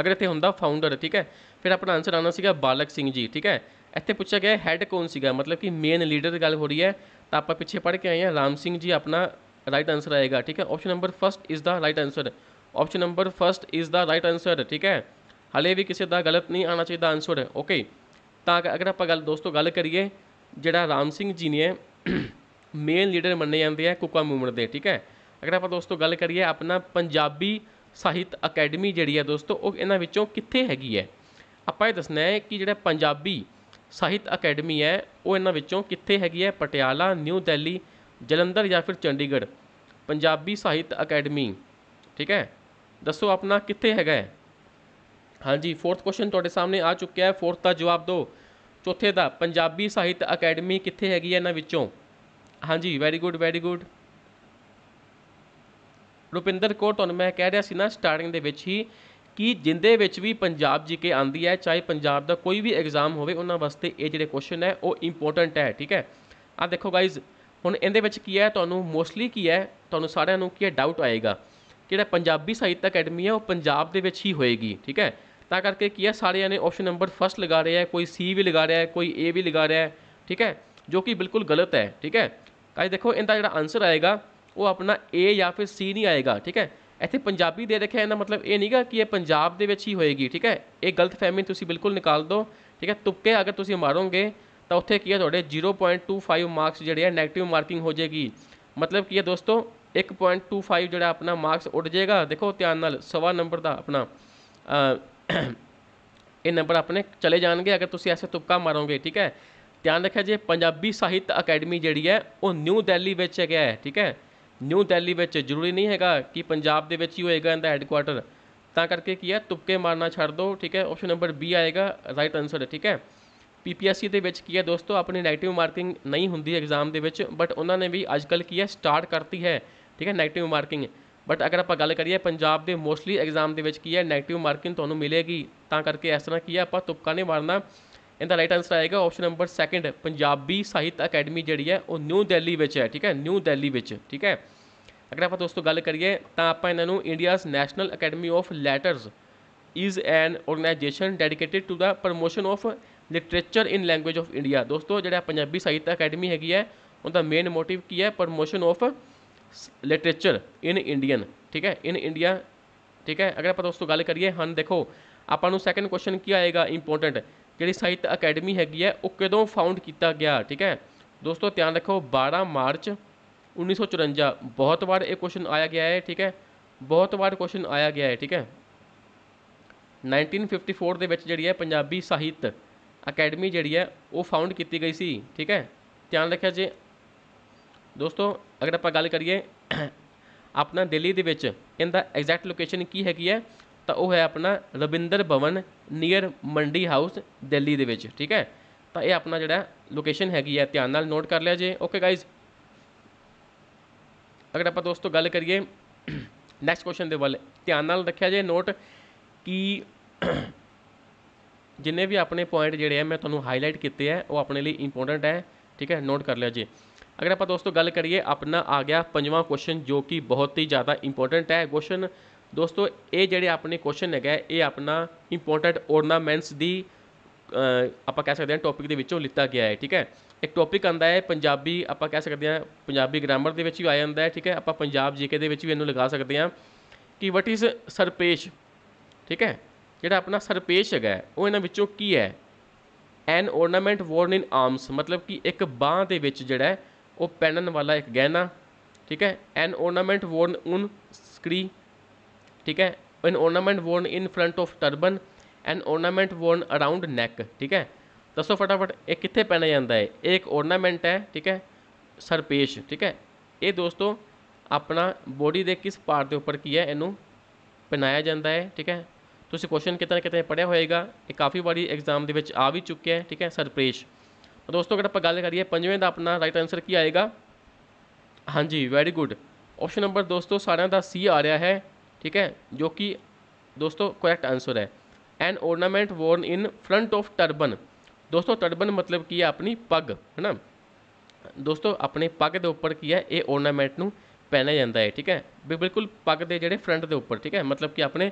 Speaker 1: ਅਗਰ ਇੱਥੇ ਹੁੰਦਾ ਫਾਊਂਡਰ ਠੀਕ ਹੈ ਫਿਰ ਆਪਣਾ ਆਨਸਰ ਆਣਾ ਸੀਗਾ ਬਾਲਕ ਸਿੰਘ ਜੀ ਠੀਕ ਹੈ ਇੱਥੇ ਪੁੱਛਿਆ ਗਿਆ ਹੈਡ ਕੌਣ ਸੀਗਾ ਮਤਲਬ ਕਿ ਮੇਨ ਲੀਡਰ ਦੀ ਗੱਲ ਹੋ ਰਹੀ ਹੈ ਤਾਂ ਆਪਾਂ ਪਿੱਛੇ ਪੜ ਕੇ ਆਏ ਆ ਰਾਮ ਸਿੰਘ ਜੀ ਆਪਣਾ राइट आंसर आएगा ठीक है option number first is the right answer option number first is the right answer ठीक है ਹਲੇ ਵੀ ਕਿਸੇ ਦਾ ਗਲਤ ਨਹੀਂ ਆਣਾ ਚਾਹੀਦਾ ਆਨਸਰ ਹੈ ਓਕੇ ਤਾਂ ਅਗਰ ਆਪਾਂ ਗੱਲ ਦੋਸਤੋ ਗੱਲ ਕਰੀਏ ਜਿਹੜਾ ਰਾਮ ਸਿੰਘ ਜੀ ਨੇ ਮੇਨ ਲੀਡਰ ਮੰਨੇ ਜਾਂਦੇ ਆ ਕੁਕਾ ਮੂਵਮੈਂਟ ਦੇ ਠੀਕ ਹੈ ਅਗਰ ਆਪਾਂ ਦੋਸਤੋ ਗੱਲ ਕਰੀਏ ਆਪਣਾ ਪੰਜਾਬੀ ਸਾਹਿਤ ਅਕੈਡਮੀ ਜਿਹੜੀ ਹੈ ਦੋਸਤੋ ਉਹ ਇਹਨਾਂ ਵਿੱਚੋਂ ਕਿੱਥੇ ਹੈਗੀ ਹੈ ਆਪਾਂ ਇਹ ਦੱਸਣਾ ਹੈ ਕਿ ਜਿਹੜਾ ਪੰਜਾਬੀ ਸਾਹਿਤ ਅਕੈਡਮੀ ਹੈ ਉਹ ਇਹਨਾਂ ਵਿੱਚੋਂ ਕਿੱਥੇ ਹੈਗੀ ਹੈ ਪਟਿਆਲਾ ਨਿਊ ਦਿੱਲੀ ਜਲੰਧਰ ਜਾਂ ਫਿਰ ਚੰਡੀਗੜ੍ਹ ਪੰਜਾਬੀ ਸਾਹਿਤ ਅਕੈਡਮੀ ਠੀਕ ਹੈ ਦੱਸੋ ਆਪਣਾ ਕਿੱਥੇ ਹੈਗਾ ਹਾਂਜੀ ਫੋਰਥ ਕੁਐਸਚਨ ਤੁਹਾਡੇ ਸਾਹਮਣੇ ਆ ਚੁੱਕਿਆ ਹੈ ਫੋਰਥ ਦਾ ਜਵਾਬ ਦਿਓ ਚੌਥੇ ਦਾ ਪੰਜਾਬੀ ਸਾਹਿਤ ਅਕੈਡਮੀ ਕਿੱਥੇ ਹੈਗੀ ਹੈ ਇਹਨਾਂ ਵਿੱਚੋਂ ਹਾਂਜੀ very good very good Rupinder Kaur ਤੁਹਾਨੂੰ ਮੈਂ ਕਹਿ ਰਿਹਾ ਸੀ ਨਾ ਸਟਾਰਟਿੰਗ ਦੇ ਵਿੱਚ ਹੀ ਕਿ ਜਿੰਦੇ ਵਿੱਚ ਵੀ ਪੰਜਾਬ ਜੀਕੇ ਆਂਦੀ ਹੈ ਚਾਹੇ ਪੰਜਾਬ ਦਾ ਕੋਈ ਵੀ ਐਗਜ਼ਾਮ ਹੋਵੇ ਉਹਨਾਂ ਵਾਸਤੇ ਇਹ ਜਿਹੜੇ ਕੁਐਸਚਨ ਹੈ ਉਹ ਇੰਪੋਰਟੈਂਟ ਹੈ ਠੀਕ ਹੈ ਆ ਦੇਖੋ ਗਾਇਜ਼ ਹੁਣ ਇਹਦੇ ਵਿੱਚ ਕੀ ਹੈ ਤੁਹਾਨੂੰ ਮੋਸਟਲੀ ਕੀ ਹੈ ਤੁਹਾਨੂੰ ਸਾਰਿਆਂ ਨੂੰ ਕੀ ਹੈ ਡਾਊਟ ਆਏਗਾ ਜਿਹੜਾ ਪੰਜਾਬੀ ਸਾਹਿਤ ਅਕੈਡਮੀ ਹੈ ਉਹ ਪੰਜਾਬ ਦੇ ਵਿੱਚ ਹੀ ਹੋਏਗੀ ਠੀਕ ਹੈ ਤਾਂ ਕਰਕੇ ਕੀ ਹੈ ਸਾਰਿਆਂ ਨੇ ਆਪਸ਼ਨ ਨੰਬਰ ਫਸਟ ਲਗਾ ਰਿਹਾ ਹੈ ਕੋਈ ਸੀ ਵੀ ਲਗਾ ਰਿਹਾ ਹੈ ਕੋਈ ਏ ਵੀ ਲਗਾ ਰਿਹਾ ਹੈ ਠੀਕ ਹੈ ਜੋ ਕਿ ਬਿਲਕੁਲ ਗਲਤ ਹੈ ਠੀਕ ਹੈ ਤਾਂ ਦੇਖੋ ਇਹਦਾ ਜਿਹੜਾ ਆਨਸਰ ਆਏਗਾ ਉਹ ਆਪਣਾ ਏ ਜਾਂ ਫਿਰ ਸੀ ਨਹੀਂ ਆਏਗਾ ਠੀਕ ਹੈ ਇੱਥੇ ਪੰਜਾਬੀ ਦੇ ਰੱਖਿਆ ਇਹਦਾ ਮਤਲਬ ਇਹ ਨਹੀਂਗਾ ਕਿ ਇਹ ਪੰਜਾਬ ਦੇ ਵਿੱਚ ਹੀ ਹੋਏਗੀ ਠੀਕ ਹੈ ਇਹ ਗਲਤ ਫਹਿਮੀ ਤੁਸੀਂ ਬਿਲਕੁਲ ਨਿਕਾਲ ਦਿਓ ਠੀਕ ਹੈ ਤੁਪਕੇ ਅਗਰ ਤੁਸੀਂ ਮਾਰੋਗੇ ਤਾਂ ਉੱਥੇ ਕੀ ਹੈ ਤੁਹਾਡੇ 0.25 ਮਾਰਕਸ ਜਿਹੜੇ ਆ 네ਗੇਟਿਵ ਮਾਰਕਿੰਗ ਹੋ ਜਾਏਗੀ ਮਤਲਬ ਕੀ ਹੈ ਦੋਸਤੋ 1.25 ਜਿਹੜਾ ਆਪਣਾ ਮਾਰਕਸ ਉੱਡ ਜਾਏਗਾ ਦੇਖੋ ਧਿਆਨ ਨਾਲ ਸਵਾ ਨੰਬਰ ਦਾ ਆਪਣਾ ਇਹ ਨੰਬਰ ਆਪਣੇ ਚਲੇ ਜਾਣਗੇ ਅਗਰ ਤੁਸੀਂ ਐਸੇ ਤੁਪਕਾ ਮਾਰੋਗੇ ਠੀਕ ਹੈ ਧਿਆਨ ਰੱਖਿਆ ਜੇ ਪੰਜਾਬੀ ਸਾਹਿਤ ਅਕੈਡਮੀ ਜਿਹੜੀ ਹੈ ਉਹ ਨਿਊ ਦਿੱਲੀ ਵਿੱਚ ਹੈਗਾ ਹੈ ਠੀਕ ਹੈ ਨਿਊ ਦਿੱਲੀ ਵਿੱਚ ਜ਼ਰੂਰੀ ਨਹੀਂ ਹੈਗਾ ਕਿ ਪੰਜਾਬ ਦੇ ਵਿੱਚ ਹੀ ਹੋਏਗਾ ਇਹਦਾ ਹੈੱਡਕੁਆਟਰ ਤਾਂ ਕਰਕੇ ਕੀ ਹੈ ਤੁਪਕੇ ਮਾਰਨਾ ਛੱਡ ਦਿਓ ਠੀਕ ਹੈ ਆਪਸ਼ਨ ਨੰਬਰ ਬੀ ਆਏਗਾ ਰਾਈਟ ਆਨਸਰ ਹੈ ਠੀਕ ਹੈ ਪੀਪੀਐਸਸੀ ਦੇ ਵਿੱਚ ਕੀ ਹੈ ਦੋਸਤੋ ਆਪਣੀ ਨੈਗੇਟਿਵ ਮਾਰਕਿੰਗ ਨਹੀਂ ਹੁੰਦੀ ਐਗਜ਼ਾਮ ਦੇ ਵਿੱਚ ਬਟ ਉਹਨਾਂ ਨੇ ਵੀ ਅੱਜਕੱਲ ਕੀ ਹੈ ਸਟਾਰਟ ਕਰਤੀ ਹੈ ਠੀਕ ਹੈ ਨੈਗੇਟਿਵ ਮਾਰਕਿੰਗ ਬਟ ਅਗਰ ਆਪਾਂ ਗੱਲ ਕਰੀਏ ਪੰਜਾਬ ਦੇ ਮੋਸਟਲੀ ਐਗਜ਼ਾਮ ਦੇ ਵਿੱਚ ਕੀ ਹੈ ਨੈਗੇਟਿਵ ਮਾਰਕਿੰਗ ਤੁਹਾਨੂੰ ਮਿਲੇਗੀ ਤਾਂ ਕਰਕੇ ਇਸ ਤਰ੍ਹਾਂ ਕੀ ਹੈ ਆਪਾਂ ਤੁਪਕਾ ਨਹੀਂ ਮਾਰਨਾ ਇਹਦਾ ਰਾਈਟ ਆਨਸਰ ਆਏਗਾ option number 2 Punjabi Sahit academy ਜਿਹੜੀ ਹੈ ਉਹ ਨਿਊ ਦਿੱਲੀ ਵਿੱਚ ਹੈ ਠੀਕ ਹੈ ਨਿਊ ਦਿੱਲੀ ਵਿੱਚ ਠੀਕ ਹੈ ਅਗਰ ਆਪਾਂ ਦੋਸਤੋ ਗੱਲ ਕਰੀਏ ਤਾਂ ਆਪਾਂ ਇਹਨਾਂ ਨੂੰ India's national academy of letters is an organisation dedicated to the promotion of literature in language of India ਦੋਸਤੋ ਜਿਹੜਾ ਪੰਜਾਬੀ ਸਾਹਿਤ ਅਕੈਡਮੀ ਹੈਗੀ ਹੈ ਉਹਦਾ ਮੇਨ ਮੋਟਿਵ ਕੀ ਹੈ promotion of literature in Indian ਠੀਕ ਹੈ ਇਨ ਇੰਡੀਆ ਠੀਕ ਹੈ ਅਗਰ ਆਪਾਂ ਦੋਸਤੋ ਗੱਲ ਕਰੀਏ ਹਨ ਦੇਖੋ ਆਪਾਂ ਨੂੰ ਸੈਕੰਡ ਕੁਐਸਚਨ ਕੀ ਆਏਗਾ ਇੰਪੋਰਟੈਂਟ ਜਿਹੜੀ ਸਾਹਿਤ ਅਕੈਡਮੀ ਹੈਗੀ ਹੈ ਉਹ ਕਦੋਂ ਫਾਊਂਡ ਕੀਤਾ ਗਿਆ ਠੀਕ ਹੈ ਦੋਸਤੋ ਧਿਆਨ ਰੱਖੋ 12 ਮਾਰਚ 1954 ਬਹੁਤ ਵਾਰ ਇਹ ਕੁਐਸਚਨ ਆਇਆ ਗਿਆ ਹੈ ਠੀਕ ਹੈ ਬਹੁਤ ਵਾਰ ਕੁਐਸਚਨ ਆਇਆ ਗਿਆ ਹੈ ਠੀਕ ਹੈ 1954 ਦੇ ਵਿੱਚ ਜਿਹੜੀ ਹੈ ਪੰਜਾਬੀ ਸਾਹਿਤ ਅਕੈਡਮੀ ਜਿਹੜੀ ਹੈ ਉਹ ਫਾਊਂਡ ਕੀਤੀ ਗਈ ਸੀ ਠੀਕ ਹੈ ਧਿਆਨ ਰੱਖਿਆ ਜੇ ਦੋਸਤੋ ਅਗਰ ਆਪਾਂ ਗੱਲ ਕਰੀਏ ਆਪਣਾ ਦਿੱਲੀ ਦੇ ਵਿੱਚ ਇਹਦਾ ਐਗਜ਼ੈਕਟ ਲੋਕੇਸ਼ਨ ਕੀ ਹੈਗੀ ਹੈ ਤਾਂ ਉਹ ਹੈ ਆਪਣਾ ਰਵਿੰਦਰ ਭਵਨ ਨੀਅਰ ਮੰਡੀ ਹਾਊਸ ਦਿੱਲੀ ਦੇ ਵਿੱਚ ਠੀਕ ਹੈ ਤਾਂ ਇਹ ਆਪਣਾ ਜਿਹੜਾ ਲੋਕੇਸ਼ਨ ਹੈਗੀ ਹੈ ਧਿਆਨ ਨਾਲ ਨੋਟ ਕਰ ਲਿਆ ਜੇ ਓਕੇ ਗਾਇਜ਼ ਅਗਰ ਆਪਾਂ ਦੋਸਤੋ ਗੱਲ ਕਰੀਏ ਨੈਕਸਟ ਕੁਐਸਚਨ ਦੇ ਵੱਲ ਧਿਆਨ ਨਾਲ ਰੱਖਿਆ ਜੇ ਨੋਟ ਕਿ ਜਿੰਨੇ ਵੀ ਆਪਣੇ ਪੁਆਇੰਟ ਜਿਹੜੇ ਆ ਮੈਂ ਤੁਹਾਨੂੰ ਹਾਈਲਾਈਟ ਕੀਤੇ ਆ ਉਹ ਆਪਣੇ ਲਈ ਇੰਪੋਰਟੈਂਟ ਹੈ ਠੀਕ ਹੈ ਨੋਟ ਕਰ ਲਿਓ ਜੀ ਅਗਰ ਆਪਾਂ ਦੋਸਤੋ ਗੱਲ ਕਰੀਏ ਆਪਣਾ ਆ ਗਿਆ ਪੰਜਵਾਂ ਕੁਐਸਚਨ ਜੋ ਕਿ ਬਹੁਤ ਹੀ ਜ਼ਿਆਦਾ ਇੰਪੋਰਟੈਂਟ ਹੈ ਕੁਐਸਚਨ ਦੋਸਤੋ ਇਹ ਜਿਹੜੇ ਆਪਣੇ ਕੁਐਸਚਨ ਹੈਗਾ ਇਹ ਆਪਣਾ ਇੰਪੋਰਟੈਂਟ ornaments ਦੀ ਆਪਾਂ ਕਹਿ ਸਕਦੇ ਹਾਂ ਟੌਪਿਕ ਦੇ ਵਿੱਚੋਂ ਲਿੱਤਾ ਗਿਆ ਹੈ ਠੀਕ ਹੈ ਇੱਕ ਟੌਪਿਕ ਆਂਦਾ ਹੈ ਪੰਜਾਬੀ ਆਪਾਂ ਕਹਿ ਸਕਦੇ ਹਾਂ ਪੰਜਾਬੀ ਗ੍ਰਾਮਰ ਦੇ ਵਿੱਚ ਵੀ ਆ ਜਾਂਦਾ ਹੈ ਠੀਕ ਹੈ ਆਪਾਂ ਪੰਜਾਬ ਜੀਕੇ ਦੇ ਵਿੱਚ ਵੀ ਇਹਨੂੰ ਲਗਾ ਸਕਦੇ ਹਾਂ ਕਿ ਵਟ ਇਜ਼ ਸਰਪੇਸ਼ ਠੀਕ ਹੈ ਜਿਹੜਾ ਆਪਣਾ ਸਰਪੇਸ਼ ਹੈਗਾ ਉਹ ਇਹਨਾਂ ਵਿੱਚੋਂ ਕੀ ਹੈ an ornament worn in arms ਮਤਲਬ ਕਿ ਇੱਕ ਬਾਹ ਦੇ ਵਿੱਚ ਜਿਹੜਾ ਉਹ ਪੈਨਨ ਵਾਲਾ ਇੱਕ ਗਹਿਣਾ ਠੀਕ ਹੈ ਐਨ ਔਰਨਾਮੈਂਟ ਵੋਰਨ ਉਨ ਸਕਰੀ ਠੀਕ ਹੈ an ornament worn in front of turban an ornament worn around neck ਠੀਕ ਹੈ ਦੱਸੋ ਫਟਾਫਟ ਇਹ ਕਿੱਥੇ ਪਹਿਨਿਆ ਜਾਂਦਾ ਹੈ ਇਹ ਇੱਕ ਔਰਨਾਮੈਂਟ ਹੈ ਠੀਕ ਹੈ ਸਰਪੇਸ਼ ਠੀਕ ਹੈ ਇਹ ਦੋਸਤੋ ਆਪਣਾ ਬੋਡੀ ਦੇ ਕਿਸ ਪਾਰਟ ਦੇ ਉੱਪਰ ਕੀ ਹੈ ਇਹਨੂੰ ਪਹਿਨਾਇਆ ਜਾਂਦਾ ਹੈ ਠੀਕ ਹੈ ਤੁਸੀਂ ਕੁਐਸਚਨ ਕਿਤੇ ਨਾ ਕਿਤੇ ਪੜਿਆ ਹੋਏਗਾ ਇਹ ਕਾਫੀ ਵਾਰੀ ਐਗਜ਼ਾਮ ਦੇ ਵਿੱਚ ਆ ਵੀ ਚੁੱਕਿਆ ਹੈ ਠੀਕ ਹੈ ਸਰਪ੍ਰੇਸ਼ ਤਾਂ ਦੋਸਤੋ ਅਗਰ ਆਪਾਂ ਗੱਲ ਕਰੀਏ ਪੰਜਵੇਂ ਦਾ ਆਪਣਾ ਰਾਈਟ ਆਨਸਰ ਕੀ ਆਏਗਾ ਹਾਂਜੀ ਵੈਰੀ ਗੁੱਡ ਆਪਸ਼ਨ ਨੰਬਰ ਦੋਸਤੋ ਸਾਰਿਆਂ ਦਾ ਸੀ ਆ ਰਿਹਾ ਹੈ ਠੀਕ ਹੈ ਜੋ ਕਿ ਦੋਸਤੋ ਕਰੈਕਟ ਆਨਸਰ ਹੈ an ornament worn in front of turban ਦੋਸਤੋ ਟਰਬਨ ਮਤਲਬ ਕੀ ਹੈ ਆਪਣੀ ਪੱਗ ਹੈ ਨਾ ਦੋਸਤੋ ਆਪਣੇ ਪੱਗ ਦੇ ਉੱਪਰ ਕੀ ਹੈ ਇਹ ਔਰਨਾਮੈਂਟ ਨੂੰ ਪਹਿਨਿਆ ਜਾਂਦਾ ਹੈ ਠੀਕ ਹੈ ਬਿਲਕੁਲ ਪੱਗ ਦੇ ਜਿਹੜੇ ਫਰੰਟ ਦੇ ਉੱਪਰ ਠੀਕ ਹੈ ਮਤਲਬ ਕਿ ਆਪਣੇ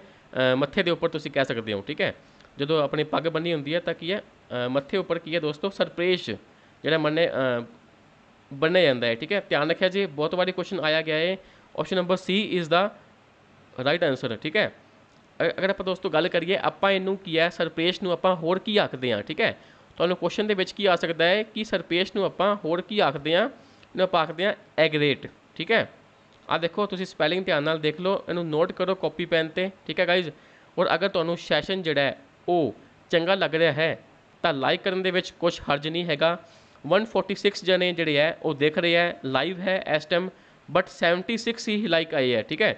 Speaker 1: ਮੱਥੇ ਦੇ ਉੱਪਰ ਤੁਸੀਂ ਕਹਿ ਸਕਦੇ ਹੋ ਠੀਕ ਹੈ ਜਦੋਂ ਆਪਣੀ ਪੱਗ ਬੰਨੀ ਹੁੰਦੀ ਹੈ ਤਾਂ ਕੀ ਹੈ ਮੱਥੇ ਉੱਪਰ ਕੀ ਹੈ ਦੋਸਤੋ ਸਰਪ੍ਰੇਸ਼ ਜਿਹੜਾ ਮੰਨੇ ਬੰਨਿਆ ਜਾਂਦਾ ਹੈ ਠੀਕ ਹੈ ਧਿਆਨ ਰੱਖਿਆ ਜੀ ਬਹੁਤ ਵਾਰੀ ਕੁਐਸਚਨ ਆਇਆ ਗਿਆ ਹੈ option number C is the right answer ਠੀਕ ਹੈ ਅਗਰ ਆਪਾਂ ਦੋਸਤੋ ਗੱਲ ਕਰੀਏ ਆਪਾਂ ਇਹਨੂੰ ਕੀ ਹੈ ਸਰਪ੍ਰੇਸ਼ ਨੂੰ ਆਪਾਂ ਹੋਰ ਕੀ ਆਖਦੇ ਹਾਂ ਠੀਕ ਹੈ ਤੁਹਾਨੂੰ ਕੁਐਸਚਨ ਦੇ ਵਿੱਚ ਕੀ ਆ ਸਕਦਾ ਹੈ ਕਿ ਸਰਪੇਸ਼ ਨੂੰ ਆਪਾਂ ਹੋਰ ਕੀ ਆਖਦੇ ਹਾਂ ਇਹਨੂੰ ਆਪਾਂ ਆਖਦੇ ਹਾਂ ਐਗਰੇਟ ਠੀਕ ਹੈ ਆ ਦੇਖੋ ਤੁਸੀਂ ਸਪੈਲਿੰਗ ਧਿਆਨ ਨਾਲ ਦੇਖ ਲਓ ਇਹਨੂੰ ਨੋਟ ਕਰੋ ਕਾਪੀ ਪੈਨ ਤੇ ਠੀਕ ਹੈ ਗਾਇਜ਼ ਔਰ ਅਗਰ ਤੁਹਾਨੂੰ ਸੈਸ਼ਨ ਜਿਹੜਾ ਹੈ ਉਹ ਚੰਗਾ ਲੱਗ ਰਿਹਾ ਹੈ ਤਾਂ ਲਾਈਕ ਕਰਨ ਦੇ ਵਿੱਚ ਕੁਝ ਹਰਜ ਨਹੀਂ ਹੈਗਾ 146 ਜਣੇ ਜਿਹੜੇ ਹੈ ਉਹ ਦੇਖ ਰਹੇ ਹੈ ਲਾਈਵ ਹੈ ਇਸ ਟਾਈਮ ਬਟ 76 ਹੀ ਲਾਈਕ ਆਏ ਹੈ ਠੀਕ ਹੈ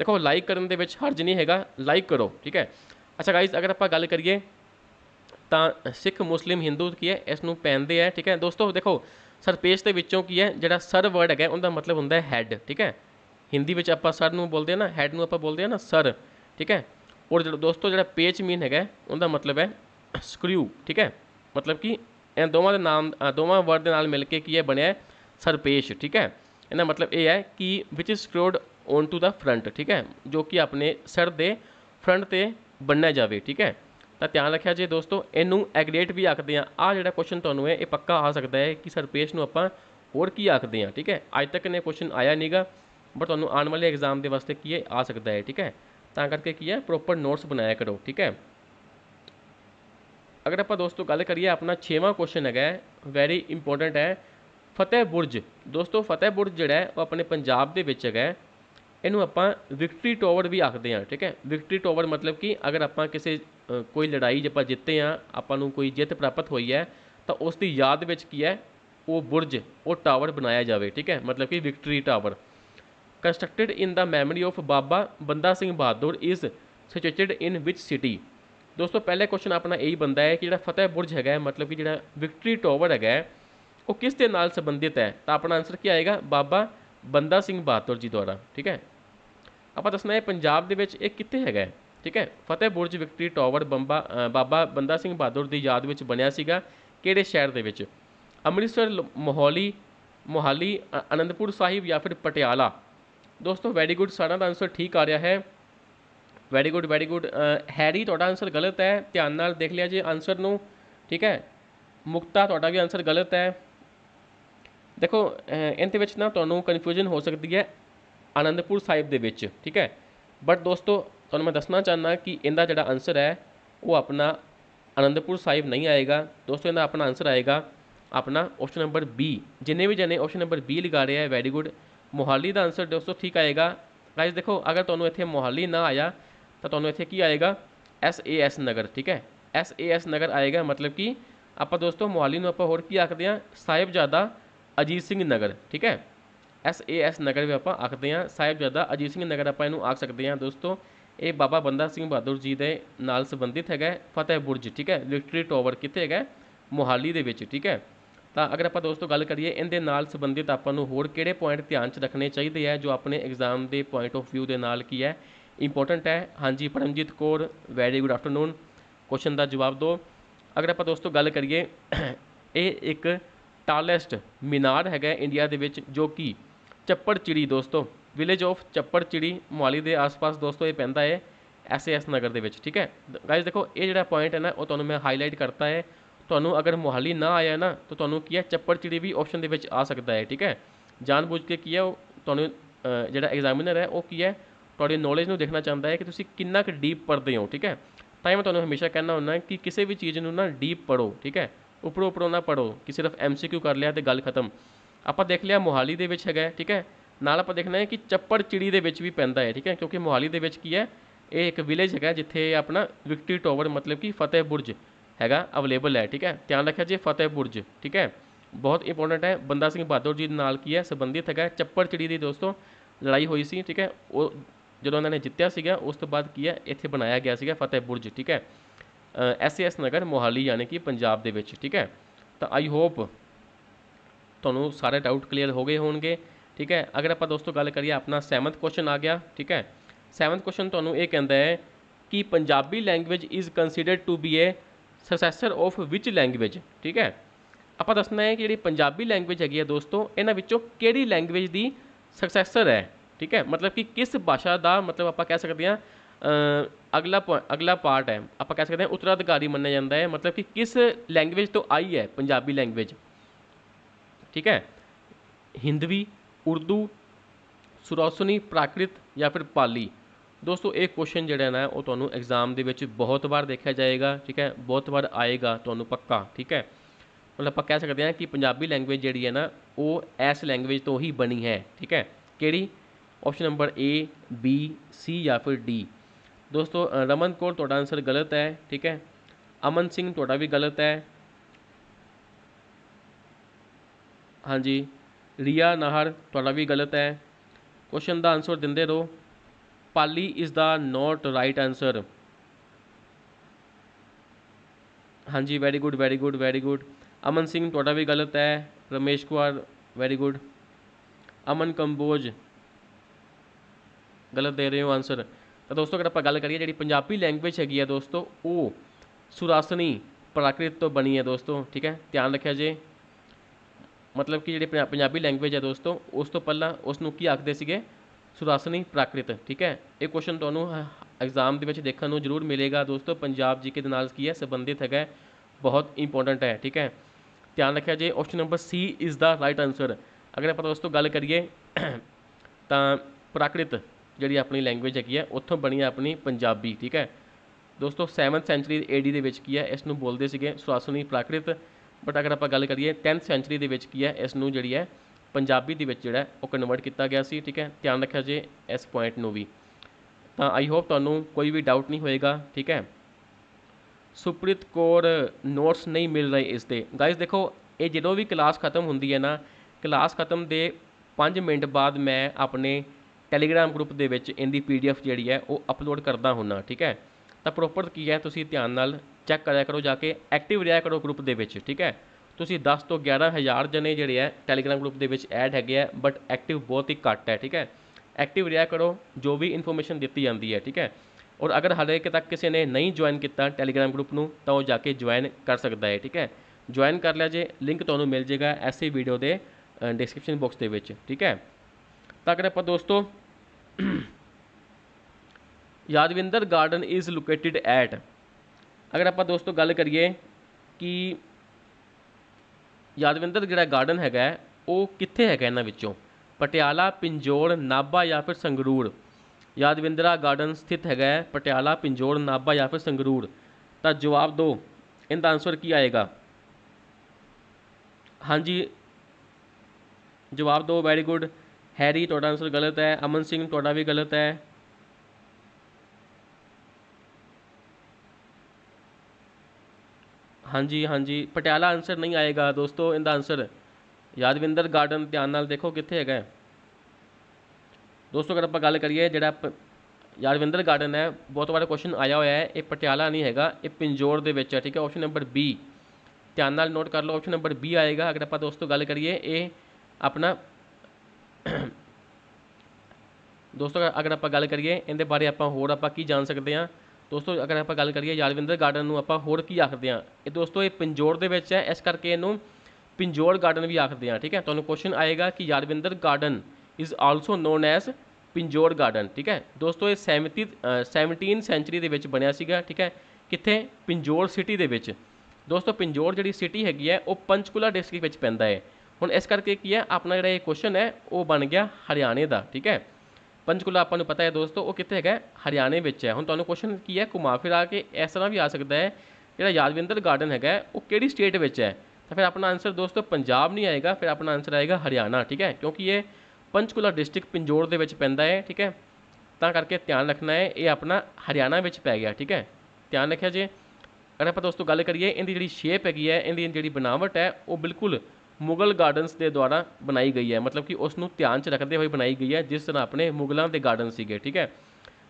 Speaker 1: ਦੇਖੋ ਲਾਈਕ ਕਰਨ ਦੇ ਵਿੱਚ ਹਰਜ ਨਹੀਂ ਹੈਗਾ ਲਾਈਕ ਕਰੋ ਠੀਕ ਹੈ ਅੱਛਾ ਗਾਇਜ਼ ਅਗਰ ਆਪਾਂ ਗੱਲ ਕਰੀਏ ਤਾਂ ਸਿੱਖ ਮੁਸਲਿਮ ਹਿੰਦੂ ਕੀ ਹੈ ਇਸ ਨੂੰ ਪੈਂਦੇ ਹੈ ਠੀਕ ਹੈ ਦੋਸਤੋ ਦੇਖੋ ਸਰਪੇਸ਼ ਦੇ ਵਿੱਚੋਂ ਕੀ ਹੈ ਜਿਹੜਾ ਸਰ ਵਰਡ ਹੈਗਾ ਉਹਦਾ ਮਤਲਬ ਹੁੰਦਾ ਹੈ ਹੈਡ ਠੀਕ ਹੈ ਹਿੰਦੀ ਵਿੱਚ ਆਪਾਂ ਸਰ ਨੂੰ ਬੋਲਦੇ ਆ ਨਾ ਹੈਡ ਨੂੰ ਆਪਾਂ ਬੋਲਦੇ ਆ ਨਾ ਸਰ ਠੀਕ ਹੈ ਔਰ ਜਿਹੜਾ ਦੋਸਤੋ ਜਿਹੜਾ ਪੇਚ ਮੀਨ ਹੈਗਾ ਉਹਦਾ ਮਤਲਬ ਹੈ ਸਕਰੂ ਠੀਕ ਹੈ ਮਤਲਬ ਕਿ ਇਹ ਦੋਵਾਂ ਦੇ ਨਾਮ ਦੋਵਾਂ ਵਰਡ ਦੇ ਨਾਲ ਮਿਲ ਕੇ ਕੀ ਹੈ ਬਣਿਆ ਹੈ ਸਰਪੇਸ਼ ਠੀਕ ਹੈ ਇਹਦਾ ਮਤਲਬ ਇਹ ਹੈ ਕਿ ਵਿਚ ਇਸ screwed on to the front ਠੀਕ ਹੈ ਜੋ ਕਿ ਆਪਣੇ ਸਰ ਦੇ ਫਰੰਟ ਤੇ ਬੰਨਿਆ ਜਾਵੇ ਠੀਕ ਹੈ ਤਾਂ ਧਿਆਨ ਰੱਖਿਆ ਜੇ ਦੋਸਤੋ ਇਹਨੂੰ ਐਗਰੇਟ ਵੀ ਆਖਦੇ ਆ ਆ ਜਿਹੜਾ ਕੁਐਸਚਨ ਤੁਹਾਨੂੰ ਹੈ ਇਹ ਪੱਕਾ ਆ ਸਕਦਾ ਹੈ ਕਿ ਸਰਪੇਸ਼ ਨੂੰ ਆਪਾਂ ਹੋਰ ਕੀ ਆਖਦੇ ਆ ਠੀਕ ਹੈ ਅੱਜ ਤੱਕ ਇਹਨੇ ਕੁਐਸਚਨ ਆਇਆ ਨਹੀਂਗਾ ਬਟ ਤੁਹਾਨੂੰ ਆਉਣ ਵਾਲੇ ਐਗਜ਼ਾਮ ਦੇ ਵਾਸਤੇ ਕੀ ਆ ਸਕਦਾ ਹੈ ਠੀਕ ਹੈ ਤਾਂ ਕਰਕੇ ਕੀ ਹੈ ਪ੍ਰੋਪਰ ਨੋਟਸ ਬਣਾਇਆ ਕਰੋ ਠੀਕ ਹੈ ਅਗਰ ਆਪਾਂ ਦੋਸਤੋ ਗੱਲ ਕਰੀਏ ਆਪਣਾ 6ਵਾਂ ਕੁਐਸਚਨ ਹੈਗਾ ਵੈਰੀ ਇੰਪੋਰਟੈਂਟ ਹੈ ਫਤਿਹ ਬੁਰਜ ਦੋਸਤੋ ਫਤਿਹ ਬੁਰਜ ਜਿਹੜਾ ਹੈ ਉਹ ਆਪਣੇ ਪੰਜਾਬ ਦੇ ਵਿੱਚ ਹੈਗਾ ਇਹਨੂੰ ਆਪਾਂ ਵਿਕਟਰੀ ਟਾਵਰ ਵੀ ਆਖਦੇ ਹਾਂ ਠੀਕ ਹੈ ਵਿਕਟਰੀ ਟਾਵਰ ਮਤਲਬ ਕਿ ਅਗਰ ਆਪਾਂ ਕਿਸੇ ਕੋਈ ਲੜਾਈ ਜੇ ਆਪਾਂ ਜਿੱਤੇ ਆ ਆਪਾਂ ਨੂੰ ਕੋਈ ਜਿੱਤ ਪ੍ਰਾਪਤ ਹੋਈ ਹੈ ਤਾਂ ਉਸ ਦੀ ਯਾਦ ਵਿੱਚ ਕੀ ਹੈ ਉਹ ਬੁਰਜ ਉਹ ਟਾਵਰ ਬਣਾਇਆ ਜਾਵੇ ਠੀਕ ਹੈ ਮਤਲਬ ਕਿ victory tower constructed in the memory of Baba Banda Singh Bahadur is situated in ਵਿਚ ਸਿਟੀ ਦੋਸਤੋ ਪਹਿਲੇ ਕੁਐਸਚਨ ਆਪਣਾ ਇਹੀ ਬੰਦਾ ਹੈ ਕਿ ਜਿਹੜਾ ਫਤਿਹ ਬੁਰਜ ਹੈਗਾ ਮਤਲਬ ਕਿ ਜਿਹੜਾ ਵਿਕਟਰੀ ਟਾਵਰ ਹੈਗਾ ਉਹ ਕਿਸ ਦੇ ਨਾਲ ਸੰਬੰਧਿਤ ਹੈ ਤਾਂ ਆਪਣਾ ਆਨਸਰ ਕੀ ਆਏਗਾ ਬਾਬਾ ਬੰਦਾ ਸਿੰਘ ਬਹਾਦਰ ਜੀ ਦੁਆਰਾ ਠੀਕ ਹੈ ਆਪਾਂ ਦੱਸਣਾ ਹੈ ਪੰਜਾਬ ਦੇ ਵਿੱਚ ਇਹ ਕਿੱਥੇ ਹੈਗਾ ਠੀਕ ਹੈ ਫਤਿਹ ਬੁਰਜ ਵਿਕਟਰੀ ਟਾਵਰ ਬੰਬਾ ਬਾਬਾ ਬੰਦਾ ਸਿੰਘ ਬਹਾਦਰ ਦੀ ਯਾਦ ਵਿੱਚ ਬਣਿਆ ਸੀਗਾ ਕਿਹੜੇ ਸ਼ਹਿਰ ਦੇ ਵਿੱਚ ਅੰਮ੍ਰਿਤਸਰ ਮੋਹਾਲੀ ਮੋਹਾਲੀ ਅਨੰਦਪੁਰ ਸਾਹਿਬ ਜਾਂ ਫਿਰ ਪਟਿਆਲਾ ਦੋਸਤੋ ਵੈਰੀ ਗੁੱਡ ਸਾਰਿਆਂ ਦਾ ਆਨਸਰ ਠੀਕ ਆ ਰਿਹਾ ਹੈ very good very good Harry ਤੁਹਾਡਾ ਆਨਸਰ ਗਲਤ ਹੈ ਧਿਆਨ ਨਾਲ ਦੇਖ ਲਿਆ ਜੀ ਆਨਸਰ ਨੂੰ ਠੀਕ ਹੈ ਮੁਕਤਾ ਤੁਹਾਡਾ ਵੀ ਆਨਸਰ ਗਲਤ ਹੈ ਦੇਖੋ ਇਹਦੇ ਵਿੱਚ ਨਾ ਤੁਹਾਨੂੰ ਕਨਫਿਊਜ਼ਨ ਹੋ ਸਕਦੀ ਹੈ ਆਨੰਦਪੁਰ ਸਾਹਿਬ ਦੇ ਵਿੱਚ ਠੀਕ ਹੈ ਬਟ ਦੋਸਤੋ ਤੁਹਾਨੂੰ ਮੈਂ ਦੱਸਣਾ ਚਾਹੁੰਦਾ ਕਿ ਇਹਦਾ ਜਿਹੜਾ ਆਨਸਰ ਹੈ ਉਹ ਆਪਣਾ ਆਨੰਦਪੁਰ ਸਾਹਿਬ ਨਹੀਂ ਆਏਗਾ ਦੋਸਤੋ ਇਹਦਾ ਆਪਣਾ ਆਨਸਰ ਆਏਗਾ ਆਪਣਾ ਆਪਸ਼ਨ ਨੰਬਰ B ਜਿੰਨੇ ਵੀ ਜਣੇ ਆਪਸ਼ਨ ਨੰਬਰ B ਲਗਾ ਰਿਹਾ ਹੈ ਵੈਰੀ ਗੁੱਡ ਮੋਹਾਲੀ ਦਾ ਆਨਸਰ ਦੋਸਤੋ ਠੀਕ ਆਏਗਾ ਗਾਇਸ ਦੇਖੋ ਅਗਰ ਤੁਹਾਨੂੰ ਇੱਥੇ ਮੋਹਾਲੀ ਨਾ ਆਇਆ ਤਾਂ ਤੁਹਾਨੂੰ ਇੱਥੇ ਕੀ ਆਏਗਾ ਐਸ ਏ ਐਸ ਨਗਰ ਠੀਕ ਹੈ ਐਸ ਏ ਐਸ ਨਗਰ ਆਏਗਾ ਮਤਲਬ ਕਿ ਆਪਾਂ ਦੋਸਤੋ ਮੋਹਾਲੀ ਨੂੰ ਆਪਾਂ ਹੋਰ ਕੀ ਆਖਦੇ ਆ ਸਾਹਿਬਜ਼ਾਦਾ ਅਜੀਤ ਸਿੰਘ ਨਗਰ ਠੀਕ ਹੈ ਐਸ ਏ ਐਸ ਨਗਰ ਵੀ ਆਪਾਂ ਆਖਦੇ ਆ ਸਾਹਿਬਜ਼ਾਦਾ ਅਜੀਤ ਸਿੰਘ ਨਗਰ ਆਪਾਂ ਇਹਨੂੰ ਆਖ ਸਕਦੇ ਆ ਦੋਸਤੋ ਇਹ ਬਾਬਾ ਬੰਦਾ ਸਿੰਘ ਬਹਾਦਰ ਜੀ ਦੇ ਨਾਲ ਸੰਬੰਧਿਤ ਹੈਗਾ ਫਤਿਹ ਬੁਰਜ ਠੀਕ ਹੈ ਵਿਕਟਰੀ ਟਾਵਰ ਕਿੱਥੇ ਹੈਗਾ ਮੋਹਾਲੀ ਦੇ ਵਿੱਚ ਠੀਕ ਹੈ ਤਾਂ ਅਗਰ ਆਪਾਂ ਦੋਸਤੋ ਗੱਲ ਕਰੀਏ ਇਹਦੇ ਨਾਲ ਸੰਬੰਧਿਤ ਆਪਾਂ ਨੂੰ ਹੋਰ ਕਿਹੜੇ ਪੁਆਇੰਟ ਧਿਆਨ 'ਚ ਰੱਖਣੇ ਚਾਹੀਦੇ ਆ ਜੋ ਆਪਣੇ ਐਗਜ਼ਾਮ ਦੇ ਪੁਆਇੰਟ ਆਫ View ਦੇ ਨਾਲ ਕੀ ਹੈ ਇੰਪੋਰਟੈਂਟ ਹੈ ਹਾਂਜੀ Paramjit Kaur very good afternoon question ਦਾ ਜਵਾਬ ਦਿਓ ਅਗਰ ਆਪਾਂ ਦੋਸਤੋ ਗੱਲ ਕਰੀਏ ਇਹ ਇੱਕ ਟਾਲੈਸਟ ਮਿਨਾਰ ਹੈਗਾ ਇੰਡੀਆ ਦੇ ਵਿੱਚ ਜੋ ਕਿ ਚੱਪੜ ਚਿੜੀ ਦੋਸਤੋ ਵਿਲੇਜ ਆਫ ਚੱਪੜ ਚਿੜੀ ਮੁਹਾਲੀ ਦੇ ਆਸ-ਪਾਸ ਦੋਸਤੋ ਇਹ ਪੈਂਦਾ ਹੈ ਐਸਐਸ ਨਗਰ ਦੇ ਵਿੱਚ ਠੀਕ ਹੈ ਗਾਇਜ਼ ਦੇਖੋ ਇਹ ਜਿਹੜਾ ਪੁਆਇੰਟ ਹੈ ਨਾ ਉਹ ਤੁਹਾਨੂੰ ਮੈਂ ਹਾਈਲਾਈਟ ਕਰਤਾ ਹੈ ਤੁਹਾਨੂੰ ਅਗਰ ਮੁਹਾਲੀ ਨਾ ਆਇਆ ਨਾ ਤਾਂ ਤੁਹਾਨੂੰ ਕੀ ਹੈ ਚੱਪੜ ਚਿੜੀ ਵੀ ਆਪਸ਼ਨ ਦੇ ਵਿੱਚ ਆ ਸਕਦਾ ਹੈ ਠੀਕ ਹੈ ਜਾਣ ਬੁੱਝ ਕੇ ਕੀ ਹੈ ਉਹ ਤੁਹਾਨੂੰ ਜਿਹੜਾ ਐਗਜ਼ਾਮੀਨਰ ਹੈ ਉਹ ਕੀ ਹੈ ਤੁਹਾਡੀ ਨੌਲੇਜ ਨੂੰ ਦੇਖਣਾ ਚਾਹੁੰਦਾ ਹੈ ਕਿ ਤੁਸੀਂ ਕਿੰਨਾ ਕੁ ਡੀਪ ਪੜਦੇ ਹੋ ਠੀਕ ਹੈ ਤਾਂ ਮੈਂ ਤੁਹਾਨੂੰ ਹਮੇਸ਼ਾ ਕਹਿਣਾ ਹੁੰਦਾ ਕਿ ਕਿਸੇ ਵੀ ਚੀਜ਼ ਨੂੰ ਨਾ ਡੀਪ ਪੜੋ ਠੀਕ ਹੈ ਉਪਰੋਂ ਉਪਰੋਂ ਨਾ ਪੜੋ ਕਿ ਸਿਰਫ ਐਮਸੀਕਿਊ ਕਰ ਲਿਆ ਤੇ ਗੱਲ ਖਤਮ ਆਪਾਂ ਦੇਖ ਲਿਆ ਮੁਹਾਲੀ ਦੇ ਵਿੱਚ ਹੈਗਾ ਠੀਕ ਹੈ ਨਾਲ ਆਪਾਂ ਦੇਖਣਾ ਹੈ ਕਿ ਚੱਪੜ ਚਿੜੀ ਦੇ ਵਿੱਚ ਵੀ ਪੈਂਦਾ ਹੈ ਠੀਕ ਹੈ ਕਿਉਂਕਿ ਮੁਹਾਲੀ ਦੇ ਵਿੱਚ ਕੀ ਹੈ ਇਹ ਇੱਕ ਵਿਲੇਜ ਹੈਗਾ ਜਿੱਥੇ ਆਪਣਾ ਵਿਕਟਰੀ ਟਾਵਰ ਮਤਲਬ ਕਿ ਫਤਿਹ ਬੁਰਜ ਹੈਗਾ ਅਵੇਲੇਬਲ ਹੈ ਠੀਕ ਹੈ ਧਿਆਨ ਰੱਖਿਆ ਜੀ ਫਤਿਹ ਬੁਰਜ ਠੀਕ ਹੈ ਬਹੁਤ ਇੰਪੋਰਟੈਂਟ ਹੈ ਬੰਦਾ ਸਿੰਘ ਬਹਾਦਰ ਜੀ ਨਾਲ ਕੀ ਹੈ ਸੰਬੰਧਿਤ ਹੈਗਾ ਚੱਪੜ ਚਿੜੀ ਦੀ ਦੋਸਤੋ ਲੜਾਈ ਹੋਈ ਸੀ ਠੀਕ ਹੈ ਉਹ ਜਦੋਂ ਉਹਨਾਂ ਨੇ ਜਿੱਤਿਆ ਸੀਗਾ ਉਸ ਤੋਂ ਬਾਅਦ ਕੀ ਹੈ ਇੱਥੇ ਬਣਾਇਆ ਗਿਆ ਸੀਗਾ ਫਤਿਹ ਬੁਰਜ ਠੀਕ ਹੈ ਐਸਐਸ ਨਗਰ ਮੋਹਾਲੀ ਯਾਨੀ ਕਿ ਪੰਜਾਬ ਦੇ ਵਿੱਚ ਠੀਕ ਹੈ ਤਾਂ ਆਈ ਹੋਪ ਤੁਹਾਨੂੰ ਸਾਰੇ ਡਾਊਟ ਕਲੀਅਰ ਹੋ ਗਏ ਹੋਣਗੇ ਠੀਕ ਹੈ ਅਗਰ ਆਪਾਂ ਦੋਸਤੋ ਗੱਲ ਕਰੀਏ ਆਪਣਾ 7th ਕੁਐਸਚਨ ਆ ਗਿਆ ਠੀਕ ਹੈ 7th ਕੁਐਸਚਨ ਤੁਹਾਨੂੰ ਇਹ ਕਹਿੰਦਾ ਹੈ ਕਿ Punjabi language is considered to be a successor of which language ਠੀਕ ਹੈ ਆਪਾਂ ਦੱਸਣਾ ਹੈ ਕਿ ਜਿਹੜੀ ਪੰਜਾਬੀ ਲੈਂਗੁਏਜ ਹੈਗੀ ਹੈ ਦੋਸਤੋ ਇਹਨਾਂ ਵਿੱਚੋਂ ਕਿਹੜੀ ਲੈਂਗੁਏਜ ਦੀ ਸਕਸੈਸਰ ਹੈ ਠੀਕ ਹੈ ਮਤਲਬ ਕਿ ਕਿਸ ਭਾਸ਼ਾ ਦਾ ਮਤਲਬ ਆਪਾਂ ਕਹਿ ਸਕਦੇ ਹਾਂ ਅਗਲਾ ਅਗਲਾ ਪਾਰਟ ਹੈ ਆਪਾਂ ਕਹਿ ਸਕਦੇ ਹਾਂ ਉਤਰਾਧਿਕਾਰੀ ਮੰਨਿਆ ਜਾਂਦਾ ਹੈ ਮਤਲਬ ਕਿ ਕਿਸ ਲੈਂਗੁਏਜ ਤੋਂ ਆਈ ਹੈ ਪੰਜਾਬੀ ਲੈਂਗੁਏਜ ਠੀਕ ਹੈ ਹਿੰਦਵੀ ਉਰਦੂ ਸੁਰਾਸਨੀ ਪ੍ਰਾਕ੍ਰਿਤ ਜਾਂ ਫਿਰ ਪਾਲੀ ਦੋਸਤੋ ਇਹ ਕੁਐਸਚਨ ਜਿਹੜਾ ਨਾ ਉਹ ਤੁਹਾਨੂੰ ਐਗਜ਼ਾਮ ਦੇ ਵਿੱਚ ਬਹੁਤ ਵਾਰ ਦੇਖਿਆ ਜਾਏਗਾ ਠੀਕ ਹੈ ਬਹੁਤ ਵਾਰ ਆਏਗਾ ਤੁਹਾਨੂੰ ਪੱਕਾ ਠੀਕ ਹੈ ਮਤਲਬ ਆਪਾਂ ਕਹਿ ਸਕਦੇ ਹਾਂ ਕਿ ਪੰਜਾਬੀ ਲੈਂਗੁਏਜ ਜਿਹੜੀ ਹੈ ਨਾ ਉਹ ਐਸ ਲੈਂਗੁਏਜ ਤੋਂ ਹੀ ਬਣੀ ਹੈ ਠੀਕ ਹੈ ਕਿਹੜੀ option number A B C ਜਾਂ ਫਿਰ D ਦੋਸਤੋ ਰਮਨ ਕੋਰ ਤੁਹਾਡਾ ਆਨਸਰ ਗਲਤ ਹੈ ਠੀਕ ਹੈ ਅਮਨ ਸਿੰਘ ਤੁਹਾਡਾ ਵੀ ਗਲਤ ਹੈ ਹਾਂਜੀ ਰੀਆ ਨਹਰ ਤੁਹਾਡਾ ਵੀ ਗਲਤ ਹੈ ਕੁਐਸਚਨ ਦਾ ਆਨਸਰ ਦਿੰਦੇ ਰਹੋ Pali is the not right answer ਹਾਂਜੀ very good very good very good Aman Singh ਤੁਹਾਡਾ ਵੀ ਗਲਤ ਹੈ ਰਮੇਸ਼ ਕੁਮਾਰ ਵੈਰੀ ਗੁੱਡ ਅਮਨ ਕੰਬੋਜ ਗਲਤ ਦੇ ਰਹੇ ਹੋ ਆਨਸਰ ਤਾਂ ਦੋਸਤੋ ਅਗਰ ਆਪਾਂ ਗੱਲ ਕਰੀਏ ਜਿਹੜੀ ਪੰਜਾਬੀ ਲੈਂਗੁਏਜ ਹੈਗੀ ਹੈ ਦੋਸਤੋ ਉਹ ਸੁਰਾਸਨੀ ਪ੍ਰਾਕ੍ਰਿਤ ਤੋਂ ਬਣੀ ਹੈ ਦੋਸਤੋ ਠੀਕ ਹੈ ਧਿਆਨ ਰੱਖਿਆ ਜੇ ਮਤਲਬ ਕਿ ਜਿਹੜੀ ਪੰਜਾਬੀ ਲੈਂਗੁਏਜ ਹੈ ਦੋਸਤੋ ਉਸ ਤੋਂ ਪਹਿਲਾਂ ਉਸ ਨੂੰ ਕੀ ਆਖਦੇ ਸੀਗੇ ਸੁਰਾਸਨੀ ਪ੍ਰਾਕ੍ਰਿਤ ਠੀਕ ਹੈ ਇਹ ਕੁਐਸਚਨ ਤੁਹਾਨੂੰ ਐਗਜ਼ਾਮ ਦੇ ਵਿੱਚ ਦੇਖਣ ਨੂੰ ਜ਼ਰੂਰ ਮਿਲੇਗਾ ਦੋਸਤੋ ਪੰਜਾਬ ਜੀਕੇ ਦੇ ਨਾਲ ਕੀ ਹੈ ਸੰਬੰਧਿਤ ਹੈਗਾ ਬਹੁਤ ਇੰਪੋਰਟੈਂਟ ਹੈ ਠੀਕ ਹੈ ਧਿਆਨ ਰੱਖਿਆ ਜੇ option number C is the right answer ਅਗਰ ਆਪਾਂ ਦੋਸਤੋ ਗੱਲ ਕਰੀਏ ਤਾਂ ਪ੍ਰਾਕ੍ਰਿਤ ਜਿਹੜੀ ਆਪਣੀ ਲੈਂਗੁਏਜ ਹੈਗੀ ਹੈ ਉੱਥੋਂ ਬਣੀ ਆਪਣੀ ਪੰਜਾਬੀ ਠੀਕ ਹੈ ਦੋਸਤੋ 7th ਸੈਂਚਰੀ ਏਡੀ ਦੇ ਵਿੱਚ ਕੀ ਹੈ ਇਸ ਨੂੰ ਬੋਲਦੇ ਸੀਗੇ ਸੁਆਸਨੀ ਪ੍ਰਾਕ੍ਰਿਤ ਬਟ ਅਗਰ ਆਪਾਂ ਗੱਲ ਕਰੀਏ 10th ਸੈਂਚਰੀ ਦੇ ਵਿੱਚ ਕੀ ਹੈ ਇਸ ਨੂੰ ਜਿਹੜੀ ਹੈ ਪੰਜਾਬੀ ਦੇ ਵਿੱਚ ਜਿਹੜਾ ਉਹ ਕਨਵਰਟ ਕੀਤਾ ਗਿਆ ਸੀ ਠੀਕ ਹੈ ਧਿਆਨ ਰੱਖਿਆ ਜੇ ਇਸ ਪੁਆਇੰਟ ਨੂੰ ਵੀ ਤਾਂ ਆਈ ਹੋਪ ਤੁਹਾਨੂੰ ਕੋਈ ਵੀ ਡਾਊਟ ਨਹੀਂ ਹੋਏਗਾ ਠੀਕ ਹੈ ਸੁਪ੍ਰਿਤ ਕੋਰ ਨੋਟਸ ਨਹੀਂ ਮਿਲ ਰਹੇ ਇਸ ਦੇ ਗਾਇਸ ਦੇਖੋ ਇਹ ਜਦੋਂ ਵੀ ਕਲਾਸ ਖਤਮ ਹੁੰਦੀ ਹੈ ਨਾ ਕਲਾਸ ਖਤਮ ਦੇ 5 ਮਿੰਟ ਬਾਅਦ ਮੈਂ ਆਪਣੇ ਟੈਲੀਗ੍ਰਾਮ ਗਰੁੱਪ ਦੇ ਵਿੱਚ ਇਹਦੀ ਪੀਡੀਐਫ ਜਿਹੜੀ ਹੈ ਉਹ ਅਪਲੋਡ ਕਰਦਾ ਹੁੰਨਾ ਠੀਕ ਹੈ ਤਾਂ ਪ੍ਰੋਪਰ ਕੀ ਹੈ ਤੁਸੀਂ ਧਿਆਨ ਨਾਲ ਚੈੱਕ ਕਰਿਆ ਕਰੋ ਜਾ ਕੇ ਐਕਟਿਵ ਰਿਹਾ ਕਰੋ ਗਰੁੱਪ ਦੇ ਵਿੱਚ ਠੀਕ ਹੈ ਤੁਸੀਂ 10 ਤੋਂ 11000 ਜਣੇ ਜਿਹੜੇ ਆ ਟੈਲੀਗ੍ਰਾਮ ਗਰੁੱਪ ਦੇ ਵਿੱਚ ਐਡ ਹੈਗੇ ਆ ਬਟ ਐਕਟਿਵ ਬਹੁਤ ਹੀ ਘੱਟ ਹੈ ਠੀਕ ਹੈ ਐਕਟਿਵ ਰਿਹਾ ਕਰੋ ਜੋ ਵੀ ਇਨਫੋਰਮੇਸ਼ਨ ਦਿੱਤੀ ਜਾਂਦੀ ਹੈ ਠੀਕ ਹੈ ਔਰ ਅਗਰ ਹਾਲੇ ਤੱਕ ਕਿਸੇ ਨੇ ਨਹੀਂ ਜੁਆਇਨ ਕੀਤਾ ਟੈਲੀਗ੍ਰਾਮ ਗਰੁੱਪ ਨੂੰ ਤਾਂ ਉਹ ਜਾ ਕੇ ਜੁਆਇਨ ਕਰ ਸਕਦਾ ਹੈ ਠੀਕ ਹੈ ਜੁਆਇਨ ਕਰ ਲਿਆ ਜੇ ਲਿੰਕ ਤੁਹਾਨੂੰ ਮਿਲ ਜੇਗਾ ਐਸੇ ਵੀਡੀਓ ਦੇ ਡਿਸਕ੍ਰਿਪਸ਼ਨ ਬਾਕਸ ਦੇ ਵਿੱਚ ਠੀਕ ਹੈ ਤਾਂ ਕਰ ਆਪਾਂ ਦੋਸਤੋ Yadavindra Garden is located at ਅਗਰ ਆਪਾਂ ਦੋਸਤੋ ਗੱਲ ਕਰੀਏ ਕਿ ਯਾਦਵਿੰਦਰ ਜਿਹੜਾ ਗਾਰਡਨ ਹੈਗਾ ਉਹ ਕਿੱਥੇ ਹੈਗਾ ਇਹਨਾਂ ਵਿੱਚੋਂ ਪਟਿਆਲਾ ਪਿੰਜੋੜ ਨਾਭਾ ਜਾਂ ਫਿਰ ਸੰਗਰੂਰ ਯਾਦਵਿੰਦਰਾ ਗਾਰਡਨ ਸਥਿਤ ਹੈਗਾ ਪਟਿਆਲਾ ਪਿੰਜੋੜ ਨਾਭਾ ਜਾਂ ਫਿਰ ਸੰਗਰੂਰ ਤਾਂ ਜਵਾਬ ਦਿਓ ਇਹਦਾ ਆਨਸਰ ਕੀ ਆਏਗਾ ਹਾਂਜੀ ਜਵਾਬ ਦਿਓ ਵੈਰੀ ਗੁੱਡ ਹੈਰੀ ਤੁਹਾਡਾ ਆਨਸਰ ਗਲਤ ਹੈ ਅਮਨ ਸਿੰਘ ਤੁਹਾਡਾ ਵੀ ਗਲਤ ਹੈ ਹਾਂਜੀ ਹਾਂਜੀ ਪਟਿਆਲਾ ਆਨਸਰ ਨਹੀਂ ਆਏਗਾ ਦੋਸਤੋ ਇਹਦਾ ਆਨਸਰ ਯਾਦਵਿੰਦਰ ਗਾਰਡਨ ਧਿਆਨ ਨਾਲ ਦੇਖੋ ਕਿੱਥੇ ਹੈਗਾ ਦੋਸਤੋ ਅਗਰ ਆਪਾਂ ਗੱਲ ਕਰੀਏ ਜਿਹੜਾ ਯਾਦਵਿੰਦਰ ਗਾਰਡਨ ਹੈ ਬਹੁਤ ਵਾਰ ਕੁਐਸਚਨ ਆਇਆ ਹੋਇਆ ਹੈ ਇਹ ਪਟਿਆਲਾ ਨਹੀਂ ਹੈਗਾ ਇਹ ਪਿੰਜੋਰ ਦੇ ਵਿੱਚ ਹੈ ਠੀਕ ਹੈ ਆਪਸ਼ਨ ਨੰਬਰ ਬੀ ਧਿਆਨ ਨਾਲ ਨੋਟ ਕਰ ਲਓ ਆਪਸ਼ਨ ਨੰਬਰ ਬੀ ਆਏਗਾ ਅਗਰ ਆਪਾਂ ਦੋਸਤੋ ਗੱਲ ਕਰੀਏ ਇਹ ਆਪਣਾ ਦੋਸਤੋ ਅਗਰ ਆਪਾਂ ਗੱਲ ਕਰੀਏ ਇਹਦੇ ਬਾਰੇ ਆਪਾਂ ਹੋਰ ਆਪਾਂ ਕੀ ਜਾਣ ਸਕਦੇ ਹਾਂ ਦੋਸਤੋ ਅਗਰ ਆਪਾਂ ਗੱਲ ਕਰੀਏ ਯਾਦਵਿੰਦਰ ਗਾਰਡਨ ਨੂੰ ਆਪਾਂ ਹੋਰ ਕੀ ਆਖਦੇ ਆ ਇਹ ਦੋਸਤੋ ਇਹ ਪਿੰਜੋੜ ਦੇ ਵਿੱਚ ਹੈ ਇਸ ਕਰਕੇ ਇਹਨੂੰ ਪਿੰਜੋੜ ਗਾਰਡਨ ਵੀ ਆਖਦੇ ਆ ਠੀਕ ਹੈ ਤੁਹਾਨੂੰ ਕੁਐਸਚਨ ਆਏਗਾ ਕਿ Yadavindra Garden is also known as Pinjore Garden ਠੀਕ ਹੈ ਦੋਸਤੋ ਇਹ 70 17 ਸੈਂਚਰੀ ਦੇ ਵਿੱਚ ਬਣਿਆ ਸੀਗਾ ਠੀਕ ਹੈ ਕਿੱਥੇ ਪਿੰਜੋੜ ਸਿਟੀ ਦੇ ਵਿੱਚ ਦੋਸਤੋ ਪਿੰਜੋੜ ਜਿਹੜੀ ਸਿਟੀ ਹੈਗੀ ਹੈ ਉਹ ਪੰਚਕੁਲਾ ਡਿਸਟ੍ਰਿਕਟ ਵਿੱਚ ਪੈਂਦਾ ਹੈ ਹੁਣ ਇਸ ਕਰਕੇ ਕੀ ਹੈ ਆਪਣਾ ਜਿਹੜਾ ਇਹ ਕੁਐਸਚਨ ਹੈ ਉਹ ਬਣ ਗਿਆ ਹਰਿਆਣੇ ਦਾ ਠੀਕ ਹੈ ਪੰਚਕੁਲਾ ਆਪਾਂ ਨੂੰ ਪਤਾ ਹੈ ਦੋਸਤੋ ਉਹ ਕਿੱਥੇ ਹੈਗਾ ਹਰਿਆਣੇ ਵਿੱਚ ਹੈ ਹੁਣ ਤੁਹਾਨੂੰ ਕੁਐਸਚਨ ਕੀ ਹੈ ਘੁਮਾ ਫਿਰਾ ਕੇ ਇਸ ਤਰ੍ਹਾਂ ਵੀ ਆ ਸਕਦਾ ਹੈ ਜਿਹੜਾ ਯਾਦਵਿੰਦਰ ਗਾਰਡਨ ਹੈਗਾ ਉਹ ਕਿਹੜੀ ਸਟੇਟ ਵਿੱਚ ਹੈ ਤਾਂ ਫਿਰ ਆਪਣਾ ਆਨਸਰ ਦੋਸਤੋ ਪੰਜਾਬ ਨਹੀਂ ਆਏਗਾ ਫਿਰ ਆਪਣਾ ਆਨਸਰ ਆਏਗਾ ਹਰਿਆਣਾ ਠੀਕ ਹੈ ਕਿਉਂਕਿ ਇਹ ਪੰਚਕੁਲਾ ਡਿਸਟ੍ਰਿਕਟ ਪਿੰਜੋਰ ਦੇ ਵਿੱਚ ਪੈਂਦਾ ਹੈ ਠੀਕ ਹੈ ਤਾਂ ਕਰਕੇ ਧਿਆਨ ਰੱਖਣਾ ਹੈ ਇਹ ਆਪਣਾ ਹਰਿਆਣਾ ਵਿੱਚ ਪੈ ਗਿਆ ਠੀਕ ਹੈ ਧਿਆਨ ਰੱਖਿਆ ਜੇ ਅਗਰ ਆਪਾਂ ਦੋਸਤੋ ਗੱਲ ਕਰੀਏ ਇਹਦੀ ਜਿਹੜੀ ਸ਼ੇਪ ਹੈਗੀ ਹੈ ਇਹਦੀ ਜਿਹੜੀ ਬਣਾਵਟ ਹੈ ਉਹ ਬਿਲਕੁਲ ਮੁਗਲ ਗਾਰਡਨਸ ਦੇ ਦੁਆਰਾ ਬਣਾਈ ਗਈ ਹੈ ਮਤਲਬ ਕਿ ਉਸ ਨੂੰ ਧਿਆਨ 'ਚ ਰੱਖਦੇ ਹੋਏ ਬਣਾਈ ਗਈ ਹੈ ਜਿਸ ਤਰ੍ਹਾਂ ਆਪਣੇ ਮੁਗਲਾਂ ਦੇ ਗਾਰਡਨ ਸੀਗੇ ਠੀਕ ਹੈ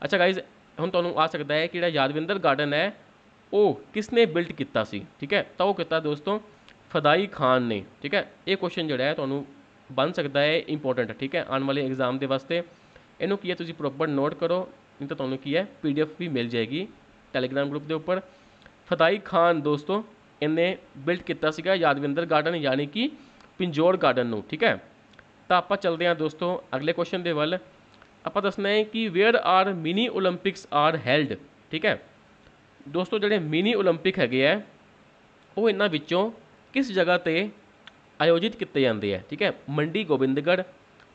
Speaker 1: ਅੱਛਾ ਗਾਇਜ਼ ਹੁਣ ਤੁਹਾਨੂੰ ਆ ਸਕਦਾ ਹੈ ਕਿ ਜਿਹੜਾ ਯਾਦਵਿੰਦਰ ਗਾਰਡਨ ਹੈ ਉਹ ਕਿਸ ਨੇ ਬਿਲਟ ਕੀਤਾ ਸੀ ਠੀਕ ਹੈ ਤਾਂ ਉਹ ਕੀਤਾ ਦੋਸਤੋ ਫਦਾਈ ਖਾਨ ਨੇ ਠੀਕ ਹੈ ਇਹ ਕੁਐਸਚਨ ਜਿਹੜਾ ਹੈ ਤੁਹਾਨੂੰ ਬਣ ਸਕਦਾ ਹੈ ਇੰਪੋਰਟੈਂਟ ਠੀਕ ਹੈ ਆਉਣ ਵਾਲੇ ਐਗਜ਼ਾਮ ਦੇ ਵਾਸਤੇ ਇਹਨੂੰ ਕੀ ਹੈ ਤੁਸੀਂ ਪ੍ਰੋਪਰ ਨੋਟ ਕਰੋ ਨਹੀਂ ਤਾਂ ਤੁਹਾਨੂੰ ਕੀ ਹੈ ਪੀਡੀਐਫ ਵੀ ਮਿਲ ਜਾਏਗੀ ਟੈਲੀਗ੍ਰਾਮ ਗਰੁੱਪ ਦੇ ਉੱਪਰ ਫਦਾਈ ਖਾਨ ਦੋਸਤੋ ਇਹਨੇ ਬਿਲਡ ਕੀਤਾ ਸੀਗਾ ਯਾਦਵਿੰਦਰ ਗਾਰਡਨ ਯਾਨੀ ਕਿ ਪਿੰਜੋਰ ਗਾਰਡਨ ਨੂੰ ਠੀਕ ਹੈ ਤਾਂ ਆਪਾਂ ਚੱਲਦੇ ਹਾਂ ਦੋਸਤੋ ਅਗਲੇ ਕੁਐਸਚਨ ਦੇ ਵੱਲ ਆਪਾਂ ਦੱਸਣਾ ਹੈ ਕਿ ਵੇਅਰ ਆਰ ਮਿਨੀ 올림픽ਸ ਆਰ ਹੈਲਡ ਠੀਕ ਹੈ ਦੋਸਤੋ ਜਿਹੜੇ ਮਿਨੀ 올림픽 ਹੈਗੇ ਆ ਉਹ ਇਹਨਾਂ ਵਿੱਚੋਂ ਕਿਸ ਜਗ੍ਹਾ ਤੇ ਆਯੋਜਿਤ ਕੀਤੇ ਜਾਂਦੇ ਆ ਠੀਕ ਹੈ ਮੰਡੀ ਗੋਬਿੰਦਗੜ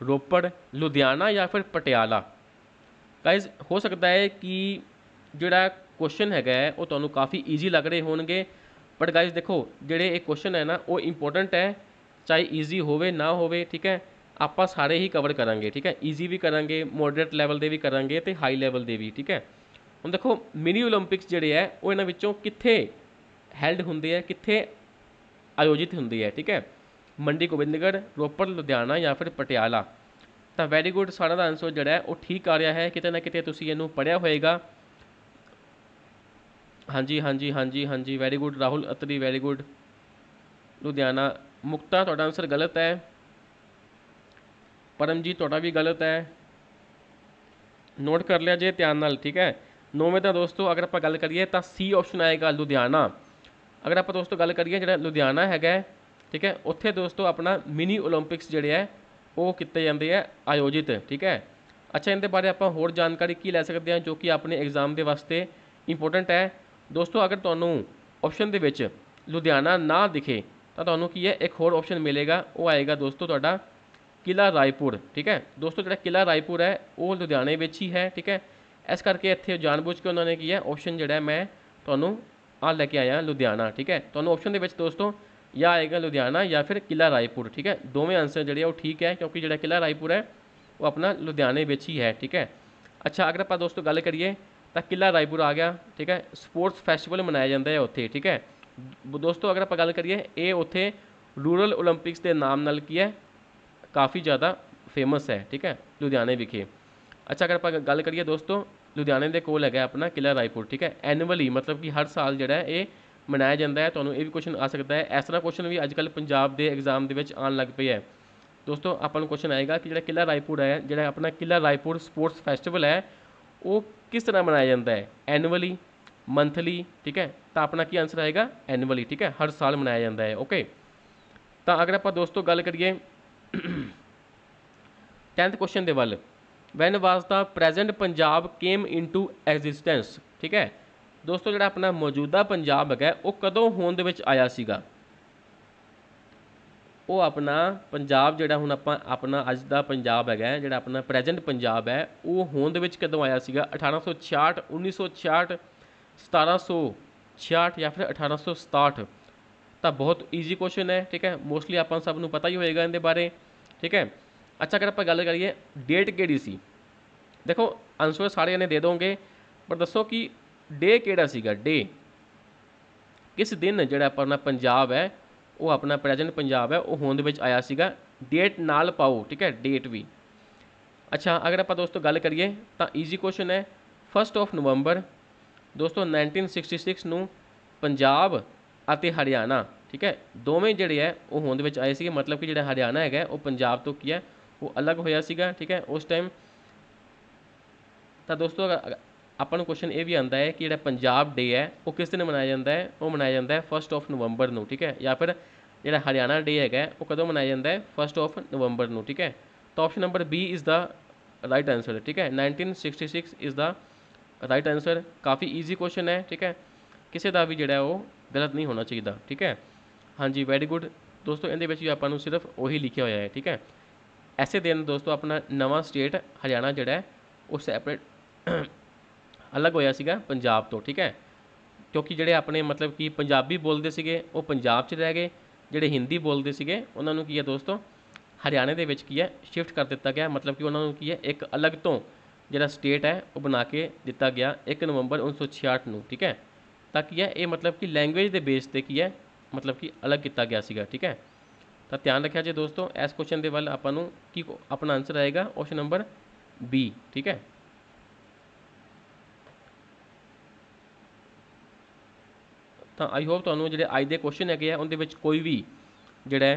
Speaker 1: ਰੋਪੜ ਲੁਧਿਆਣਾ ਜਾਂ ਫਿਰ ਪਟਿਆਲਾ ਗਾਇਜ਼ ਹੋ ਸਕਦਾ ਹੈ ਕਿ ਜਿਹੜਾ ਕੁਐਸਚਨ ਹੈਗਾ ਉਹ ਤੁਹਾਨੂੰ ਕਾਫੀ ਈਜ਼ੀ ਲੱਗ ਰਹੇ ਹੋਣਗੇ ਬਟ ਗਾਇਜ਼ ਦੇਖੋ ਜਿਹੜੇ ਇਹ ਕੁਐਸਚਨ ਹੈ ਨਾ ਉਹ ਇੰਪੋਰਟੈਂਟ ਹੈ ਚਾਹੇ ਈਜ਼ੀ ਹੋਵੇ ਨਾ ਹੋਵੇ ਠੀਕ ਹੈ ਆਪਾਂ ਸਾਰੇ ਹੀ ਕਵਰ ਕਰਾਂਗੇ ਠੀਕ ਹੈ ਈਜ਼ੀ ਵੀ ਕਰਾਂਗੇ ਮੋਡਰੇਟ ਲੈਵਲ ਦੇ ਵੀ ਕਰਾਂਗੇ ਤੇ ਹਾਈ ਲੈਵਲ ਦੇ ਵੀ ਠੀਕ ਹੈ ਹੁਣ ਦੇਖੋ ਮਿਨੀ 올림픽ਸ ਜਿਹੜੇ ਹੈ ਉਹ ਇਹਨਾਂ ਵਿੱਚੋਂ ਕਿੱਥੇ ਹੈਲਡ ਹੁੰਦੇ ਆ ਕਿੱਥੇ ਆਯੋਜਿਤ ਹੁੰਦੇ ਹੈ ਠੀਕ ਹੈ ਮੰਡੀ ਗੋਬਿੰਦਗੜ ਰੋਪੜ ਲੁਧਿਆਣਾ ਜਾਂ ਫਿਰ ਪਟਿਆਲਾ ਤਾਂ ਵੈਰੀ ਗੁੱਡ ਸਾਰਾ ਦਾ ਆਨਸਰ ਜਿਹੜਾ ਹੈ ਉਹ ਠੀਕ ਆ ਰਿਹਾ ਹੈ ਕਿਤੇ ਨਾ ਕਿਤੇ ਤੁਸੀਂ ਇਹਨੂੰ ਪੜਿਆ ਹੋਏਗਾ ਹਾਂਜੀ ਹਾਂਜੀ ਹਾਂਜੀ ਹਾਂਜੀ very good Rahul Atri very good Ludhiana Mukta ਤੁਹਾਡਾ ਆਨਸਰ ਗਲਤ ਹੈ ਪਰਮਜੀਤ ਤੁਹਾਡਾ ਵੀ ਗਲਤ ਹੈ ਨੋਟ ਕਰ ਲਿਆ ਜੇ ਧਿਆਨ ਨਾਲ ਠੀਕ ਹੈ ਨੌਵੇਂ ਦਾ ਦੋਸਤੋ ਅਗਰ ਆਪਾਂ ਗੱਲ ਕਰੀਏ ਤਾਂ ਸੀ ਆਪਸ਼ਨ ਆਏਗਾ ਲੁਧਿਆਣਾ ਅਗਰ ਆਪਾਂ ਦੋਸਤੋ ਗੱਲ ਕਰੀਏ ਜਿਹੜਾ ਲੁਧਿਆਣਾ ਹੈਗਾ ਠੀਕ ਹੈ ਉੱਥੇ ਦੋਸਤੋ ਆਪਣਾ ਮਿਨੀ 올림픽ਸ ਜਿਹੜੇ ਹੈ ਉਹ ਕਿਤੇ ਜਾਂਦੇ ਆ ਆਯੋਜਿਤ ਠੀਕ ਹੈ ਅੱਛਾ ਇਹਦੇ ਬਾਰੇ ਆਪਾਂ ਹੋਰ ਜਾਣਕਾਰੀ ਕੀ ਲੈ ਸਕਦੇ ਹਾਂ ਜੋ ਕਿ ਆਪਣੇ ਐਗਜ਼ਾਮ ਦੇ ਵਾਸਤੇ ਇੰਪੋਰਟੈਂਟ ਹੈ ਦੋਸਤੋ ਅਗਰ ਤੁਹਾਨੂੰ ਆਪਸ਼ਨ ਦੇ ਵਿੱਚ ਲੁਧਿਆਣਾ ਨਾ ਦਿਖੇ ਤਾਂ ਤੁਹਾਨੂੰ ਕੀ ਹੈ ਇੱਕ ਹੋਰ ਆਪਸ਼ਨ ਮਿਲੇਗਾ ਉਹ ਆਏਗਾ ਦੋਸਤੋ ਤੁਹਾਡਾ ਕਿਲਾ ਰਾਏਪੁਰ ਠੀਕ ਹੈ ਦੋਸਤੋ ਜਿਹੜਾ ਕਿਲਾ ਰਾਏਪੁਰ ਹੈ ਉਹ ਲੁਧਿਆਣੇ ਵਿੱਚ ਹੀ ਹੈ ਠੀਕ ਹੈ ਇਸ ਕਰਕੇ ਇੱਥੇ ਜਾਣਬੁੱਝ ਕੇ ਉਹਨਾਂ ਨੇ ਕੀ ਹੈ ਆਪਸ਼ਨ ਜਿਹੜਾ ਮੈਂ ਤੁਹਾਨੂੰ ਆ ਲੈ ਕੇ ਆਇਆ ਲੁਧਿਆਣਾ ਠੀਕ ਹੈ ਤੁਹਾਨੂੰ ਆਪਸ਼ਨ ਦੇ ਵਿੱਚ ਦੋਸਤੋ ਜਾਂ ਆਏਗਾ ਲੁਧਿਆਣਾ ਜਾਂ ਫਿਰ ਕਿਲਾ ਰਾਏਪੁਰ ਠੀਕ ਹੈ ਦੋਵੇਂ ਆਨਸਰ ਜਿਹੜੇ ਉਹ ਠੀਕ ਹੈ ਕਿਉਂਕਿ ਜਿਹੜਾ ਕਿਲਾ ਰਾਏਪੁਰ ਹੈ ਉਹ ਆਪਣਾ ਲੁਧਿਆਣੇ ਵਿੱਚ ਹੀ ਹੈ ਠੀਕ ਹੈ ਅੱਛਾ ਅਗਰ ਆਪਾਂ ਦੋਸਤੋ ਗੱਲ ਕਰੀਏ ਤਾਂ ਕਿਲਾ ਰਾਏਪੁਰ ਆ ਗਿਆ ਠੀਕ ਹੈ ਸਪੋਰਟਸ ਫੈਸਟੀਵਲ ਮਨਾਇਆ ਜਾਂਦਾ ਹੈ ਉੱਥੇ ਠੀਕ ਹੈ ਦੋਸਤੋ ਅਗਰ ਆਪਾਂ ਗੱਲ ਕਰੀਏ ਇਹ ਉੱਥੇ ਰੂਰਲ 올림픽ਸ ਦੇ ਨਾਮ ਨਾਲ ਕੀ ਹੈ ਕਾਫੀ ਜ਼ਿਆਦਾ ਫੇਮਸ ਹੈ ਠੀਕ ਹੈ ਲੁਧਿਆਣੇ ਵਿਖੇ ਅੱਛਾ ਅਗਰ ਆਪਾਂ ਗੱਲ ਕਰੀਏ ਦੋਸਤੋ ਲੁਧਿਆਣੇ ਦੇ ਕੋਲ ਹੈਗਾ ਆਪਣਾ ਕਿਲਾ ਰਾਏਪੁਰ ਠੀਕ ਹੈ ਐਨੂਅਲੀ ਮਤਲਬ ਕਿ ਹਰ ਸਾਲ ਜਿਹੜਾ ਇਹ ਮਨਾਇਆ ਜਾਂਦਾ ਹੈ ਤੁਹਾਨੂੰ ਇਹ ਵੀ ਕੁਐਸਚਨ ਆ ਸਕਦਾ ਹੈ ਇਸ ਤਰ੍ਹਾਂ ਕੁਐਸਚਨ ਵੀ ਅੱਜਕੱਲ ਪੰਜਾਬ ਦੇ ਐਗਜ਼ਾਮ ਦੇ ਵਿੱਚ ਆਉਣ ਲੱਗ ਪਏ ਹੈ ਦੋਸਤੋ ਆਪਾਂ ਨੂੰ ਕੁਐਸਚਨ ਆਏਗਾ ਕਿ ਜਿਹੜਾ ਕਿਲਾ ਰਾਏਪੁਰ ਹੈ ਜਿਹੜਾ ਆਪਣਾ ਕਿਲਾ ਰਾਏਪੁਰ ਸਪੋਰਟਸ ਫੈਸਟੀਵਲ ਹੈ ਉਹ ਕਿਸ ਤਰ੍ਹਾਂ ਮਨਾਇਆ ਜਾਂਦਾ ਹੈ ਐਨੂਅਲੀ ਮੰਥਲੀ ਠੀਕ ਹੈ ਤਾਂ ਆਪਣਾ ਕੀ ਆਨਸਰ ਆਏਗਾ ਐਨੂਅਲੀ ਠੀਕ ਹੈ ਹਰ ਸਾਲ ਮਨਾਇਆ ਜਾਂਦਾ ਹੈ ਓਕੇ ਤਾਂ ਅਗਰ ਆਪਾਂ ਦੋਸਤੋ ਗੱਲ ਕਰੀਏ 10th ਕੁਐਸਚਨ ਦੇ ਵੱਲ when was the present Punjab came into existence ਠੀਕ ਹੈ ਦੋਸਤੋ ਜਿਹੜਾ ਆਪਣਾ ਮੌਜੂਦਾ ਪੰਜਾਬ ਹੈਗਾ ਉਹ ਕਦੋਂ ਹੋਂਦ ਦੇ ਵਿੱਚ ਆਇਆ ਸੀਗਾ ਉਹ ਆਪਣਾ ਪੰਜਾਬ ਜਿਹੜਾ ਹੁਣ ਆਪਾਂ ਆਪਣਾ ਅੱਜ ਦਾ ਪੰਜਾਬ ਹੈਗਾ ਜਿਹੜਾ ਆਪਣਾ ਪ੍ਰੈਜ਼ੈਂਟ ਪੰਜਾਬ ਹੈ ਉਹ ਹੋਂਦ ਵਿੱਚ ਕਦੋਂ ਆਇਆ ਸੀਗਾ 1866 1966 1766 ਜਾਂ ਫਿਰ 1867 ਤਾਂ ਬਹੁਤ ਈਜ਼ੀ ਕੁਐਸਚਨ ਹੈ ਠੀਕ ਹੈ ਮੋਸਟਲੀ ਆਪਾਂ ਸਭ ਨੂੰ ਪਤਾ ਹੀ ਹੋਏਗਾ ਇਹਦੇ ਬਾਰੇ ਠੀਕ ਹੈ ਅੱਛਾ ਅਗਰ ਆਪਾਂ ਗੱਲ ਕਰੀਏ ਡੇਟ ਕਿਹੜੀ ਸੀ ਦੇਖੋ ਆਨਸਰ ਸਾਰੇ ਨੇ ਦੇ ਦੋਗੇ ਪਰ ਦੱਸੋ ਕਿ ਡੇ ਕਿਹੜਾ ਸੀਗਾ ਡੇ ਕਿਸ ਦਿਨ ਜਿਹੜਾ ਆਪਣਾ ਪੰਜਾਬ ਹੈ ਉਹ ਆਪਣਾ ਪ੍ਰੈਜ਼ੈਂਟ ਪੰਜਾਬ ਹੈ ਉਹ ਹੋਂਦ ਵਿੱਚ ਆਇਆ ਸੀਗਾ ਡੇਟ ਨਾਲ ਪਾਓ ਠੀਕ ਹੈ ਡੇਟ ਵੀ ਅੱਛਾ ਅਗਰ ਆਪਾਂ ਦੋਸਤੋ ਗੱਲ ਕਰੀਏ ਤਾਂ ਈਜ਼ੀ ਕੁਐਸਚਨ ਹੈ 1 ਆਫ ਨਵੰਬਰ ਦੋਸਤੋ 1966 ਨੂੰ ਪੰਜਾਬ ਅਤੇ ਹਰਿਆਣਾ ਠੀਕ ਹੈ ਦੋਵੇਂ ਜਿਹੜੇ ਹੈ ਉਹ ਹੋਂਦ ਵਿੱਚ ਆਏ ਸੀਗੇ ਮਤਲਬ ਕਿ ਜਿਹੜਾ ਹਰਿਆਣਾ ਹੈਗਾ ਉਹ ਪੰਜਾਬ ਤੋਂ ਕੀ ਹੈ ਉਹ ਅਲੱਗ ਹੋਇਆ ਸੀਗਾ ਠੀਕ ਹੈ ਉਸ ਟਾਈਮ ਤਾਂ ਦੋਸਤੋ ਆਪਾਂ ਨੂੰ ਕੁਐਸਚਨ ਇਹ ਵੀ ਆਂਦਾ ਹੈ ਕਿ ਜਿਹੜਾ ਪੰਜਾਬ ਡੇ ਹੈ ਉਹ ਕਿਸ ਦਿਨ ਮਨਾਇਆ ਜਾਂਦਾ ਹੈ ਉਹ ਮਨਾਇਆ ਜਾਂਦਾ ਹੈ 1st ਆਫ ਨਵੰਬਰ ਨੂੰ ਠੀਕ ਹੈ ਜਾਂ ਫਿਰ ਜਿਹੜਾ ਹਰਿਆਣਾ ਡੇ ਹੈਗਾ ਉਹ ਕਦੋਂ ਮਨਾਇਆ ਜਾਂਦਾ ਹੈ 1st ਆਫ ਨਵੰਬਰ ਨੂੰ ਠੀਕ ਹੈ ਤਾਂ option number B is the right answer ਹੈ ਠੀਕ ਹੈ 1966 ਇਜ਼ ਦਾ ਰਾਈਟ ਆਨਸਰ ਕਾਫੀ ਈਜ਼ੀ ਕੁਐਸਚਨ ਹੈ ਠੀਕ ਹੈ ਕਿਸੇ ਦਾ ਵੀ ਜਿਹੜਾ ਉਹ ਗਲਤ ਨਹੀਂ ਹੋਣਾ ਚਾਹੀਦਾ ਠੀਕ ਹੈ ਹਾਂਜੀ ਵੈਰੀ ਗੁੱਡ ਦੋਸਤੋ ਇਹਦੇ ਵਿੱਚ ਵੀ ਆਪਾਂ ਨੂੰ ਸਿਰਫ ਉਹੀ ਲਿਖਿਆ ਹੋਇਆ ਹੈ ਠੀਕ ਹੈ ਐਸੇ ਦਿਨ ਦੋਸਤੋ ਆਪਣਾ ਨਵਾਂ ਸਟੇਟ ਹਰਿਆਣਾ ਜਿਹੜਾ ਉਹ ਸੈਪਰੇਟ ਅਲੱਗ ਹੋਇਆ ਸੀਗਾ ਪੰਜਾਬ ਤੋਂ ਠੀਕ ਹੈ ਕਿਉਂਕਿ ਜਿਹੜੇ ਆਪਣੇ ਮਤਲਬ ਕਿ ਪੰਜਾਬੀ ਬੋਲਦੇ ਸੀਗੇ ਉਹ ਪੰਜਾਬ 'ਚ ਰਹਿ ਗਏ ਜਿਹੜੇ ਹਿੰਦੀ ਬੋਲਦੇ ਸੀਗੇ ਉਹਨਾਂ ਨੂੰ ਕੀ ਹੈ ਦੋਸਤੋ ਹਰਿਆਣੇ ਦੇ ਵਿੱਚ ਕੀ ਹੈ ਸ਼ਿਫਟ ਕਰ ਦਿੱਤਾ ਗਿਆ ਮਤਲਬ ਕਿ ਉਹਨਾਂ ਨੂੰ ਕੀ ਹੈ ਇੱਕ ਅਲੱਗ ਤੋਂ ਜਿਹੜਾ ਸਟੇਟ ਹੈ ਉਹ ਬਣਾ ਕੇ ਦਿੱਤਾ ਗਿਆ 1 ਨਵੰਬਰ 1966 ਨੂੰ ਠੀਕ ਹੈ ਤਾਂ ਕੀ ਹੈ ਇਹ ਮਤਲਬ ਕਿ ਲੈਂਗੁਏਜ ਦੇ ਬੇਸ ਤੇ ਕੀ ਹੈ ਮਤਲਬ ਕਿ ਅਲੱਗ ਕੀਤਾ ਗਿਆ ਸੀਗਾ ਠੀਕ ਹੈ ਤਾਂ ਧਿਆਨ ਰੱਖਿਆ ਜੇ ਦੋਸਤੋ ਇਸ ਕੁਐਸਚਨ ਦੇ ਵੱਲ ਆਪਾਂ ਨੂੰ ਕੀ ਆਪਣਾ ਆਨਸਰ ਆਏਗਾ ਆਪਸ਼ਨ ਨੰਬਰ ਬੀ ਠੀਕ ਹੈ ਤਾਂ ਆਈ ਹੋਪ ਤੁਹਾਨੂੰ ਜਿਹੜੇ ਅੱਜ ਦੇ ਕੁਐਸਚਨ ਹੈਗੇ ਆ ਉਹਦੇ ਵਿੱਚ ਕੋਈ ਵੀ ਜਿਹੜਾ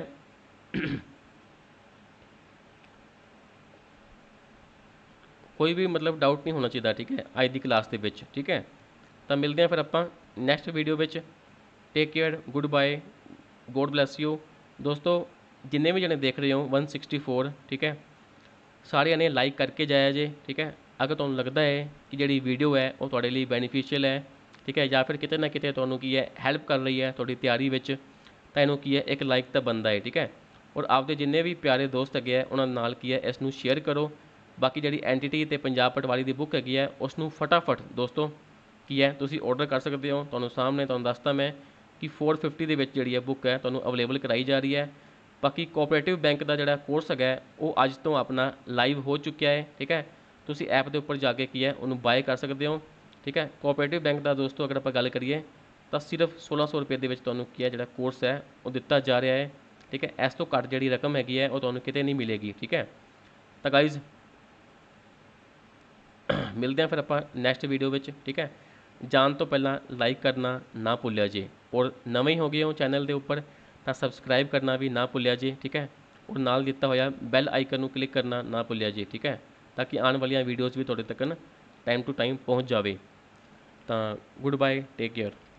Speaker 1: ਕੋਈ ਵੀ ਮਤਲਬ ਡਾਊਟ ਨਹੀਂ ਹੋਣਾ ਚਾਹੀਦਾ ਠੀਕ ਹੈ ਅੱਜ ਦੀ ਕਲਾਸ ਦੇ ਵਿੱਚ ਠੀਕ ਹੈ ਤਾਂ ਮਿਲਦੇ ਆ ਫਿਰ ਆਪਾਂ ਨੈਕਸਟ ਵੀਡੀਓ ਵਿੱਚ take care good bye God bless you ਦੋਸਤੋ ਜਿੰਨੇ ਵੀ ਜਣੇ ਦੇਖ ਰਹੇ ਹੋ 164 ਠੀਕ ਹੈ ਸਾਰਿਆਂ ਨੇ ਲਾਈਕ ਕਰਕੇ ਜਾਇਆ ਜੇ ਠੀਕ ਹੈ ਅਗਰ ਤੁਹਾਨੂੰ ਲੱਗਦਾ ਹੈ ਕਿ ਜਿਹੜੀ ਵੀਡੀਓ ਹੈ ਉਹ ਤੁਹਾਡੇ ਲਈ ਬੈਨੀਫੀਸ਼ੀਅਲ ਹੈ ਠੀਕ ਹੈ ਜਾਂ ਫਿਰ ਕਿਤੇ ਨਾ ਕਿਤੇ ਤੁਹਾਨੂੰ ਕੀ ਹੈ ਹੈਲਪ ਕਰ ਰਹੀ ਹੈ ਤੁਹਾਡੀ ਤਿਆਰੀ ਵਿੱਚ ਤਾਂ ਇਹਨੂੰ ਕੀ ਹੈ ਇੱਕ ਲਾਈਕ ਤਾਂ ਬੰਦਾ ਹੈ ਠੀਕ ਹੈ ਔਰ ਆਪਦੇ ਜਿੰਨੇ ਵੀ ਪਿਆਰੇ ਦੋਸਤ ਹੈਗੇ ਆ ਉਹਨਾਂ ਨਾਲ ਕੀ ਹੈ ਇਸ ਨੂੰ ਸ਼ੇਅਰ ਕਰੋ ਬਾਕੀ ਜਿਹੜੀ ਐਂਟੀਟੀ ਤੇ ਪੰਜਾਬ ਪਟਵਾਰੀ ਦੀ ਬੁੱਕ ਹੈਗੀ ਹੈ ਉਸ ਨੂੰ ਫਟਾਫਟ ਦੋਸਤੋ ਕੀ ਹੈ ਤੁਸੀਂ ਆਰਡਰ ਕਰ ਸਕਦੇ ਹੋ ਤੁਹਾਨੂੰ ਸਾਹਮਣੇ ਤੁਹਾਨੂੰ ਦੱਸਤਾ ਮੈਂ ਕਿ 450 ਦੇ ਵਿੱਚ ਜਿਹੜੀ ਹੈ ਬੁੱਕ ਹੈ ਤੁਹਾਨੂੰ ਅਵੇਲੇਬਲ ਕਰਾਈ ਜਾ ਰਹੀ ਹੈ ਬਾਕੀ ਕੋਆਪਰੇਟਿਵ ਬੈਂਕ ਦਾ ਜਿਹੜਾ ਕੋਰਸ ਹੈਗਾ ਉਹ ਅੱਜ ਤੋਂ ਆਪਣਾ ਲਾਈਵ ਹੋ ਚੁੱਕਿਆ ਹੈ ਠੀਕ ਹੈ ਤੁਸੀਂ ਐਪ ਦੇ ਉੱਪਰ ਜਾ ਕੇ ਕੀ ਹੈ ਉਹਨੂੰ ਬਾਏ ਕਰ ਸਕਦੇ ਹੋ ਠੀਕ ਹੈ ਕੋਆਪਰੇਟਿਵ ਬੈਂਕ ਦਾ ਦੋਸਤੋ ਅਗਰ ਆਪਾਂ ਗੱਲ ਕਰੀਏ ਤਾਂ ਸਿਰਫ 1600 ਰੁਪਏ ਦੇ ਵਿੱਚ ਤੁਹਾਨੂੰ ਕੀ ਹੈ ਜਿਹੜਾ ਕੋਰਸ ਹੈ ਉਹ ਦਿੱਤਾ ਜਾ ਰਿਹਾ ਹੈ ਠੀਕ ਹੈ ਇਸ ਤੋਂ ਘੱਟ ਜਿਹੜੀ ਰਕਮ ਹੈਗੀ ਹੈ ਉਹ ਤੁਹਾਨੂੰ ਕਿਤੇ ਨਹੀਂ ਮਿਲੇਗੀ ਠੀਕ ਹੈ ਤਾਂ ਗਾਈਜ਼ ਮਿਲਦੇ ਹਾਂ ਫਿਰ ਆਪਾਂ ਨੈਕਸਟ ਵੀਡੀਓ ਵਿੱਚ ਠੀਕ ਹੈ ਜਾਣ ਤੋਂ ਪਹਿਲਾਂ ਲਾਈਕ ਕਰਨਾ ਨਾ ਭੁੱਲਿਆ ਜੇ ਔਰ ਨਵੇਂ ਹੋ ਗਏ ਹੋ ਚੈਨਲ ਦੇ ਉੱਪਰ ਤਾਂ ਸਬਸਕ੍ਰਾਈਬ ਕਰਨਾ ਵੀ ਨਾ ਭੁੱਲਿਆ ਜੇ ਠੀਕ ਹੈ ਔਰ ਨਾਲ ਦਿੱਤਾ ਹੋਇਆ ਬੈਲ ਆਈਕਨ ਨੂੰ ਕਲਿੱਕ ਕਰਨਾ ਨਾ ਭੁੱਲਿਆ ਜੇ ਠੀਕ ਹੈ ਤਾਂ ਕਿ ਆਉਣ ਵਾਲੀਆਂ ਵੀਡੀਓਜ਼ ਵੀ ਤੁਹਾਡੇ ਤੱਕ ਟਾਈਮ ਟੂ ਟਾਈਮ ਪਹੁੰਚ ਜਾਵੇ ਤਾਂ ਗੁੱਡ ਬਾਏ ਟੇਕ ਕੇਅਰ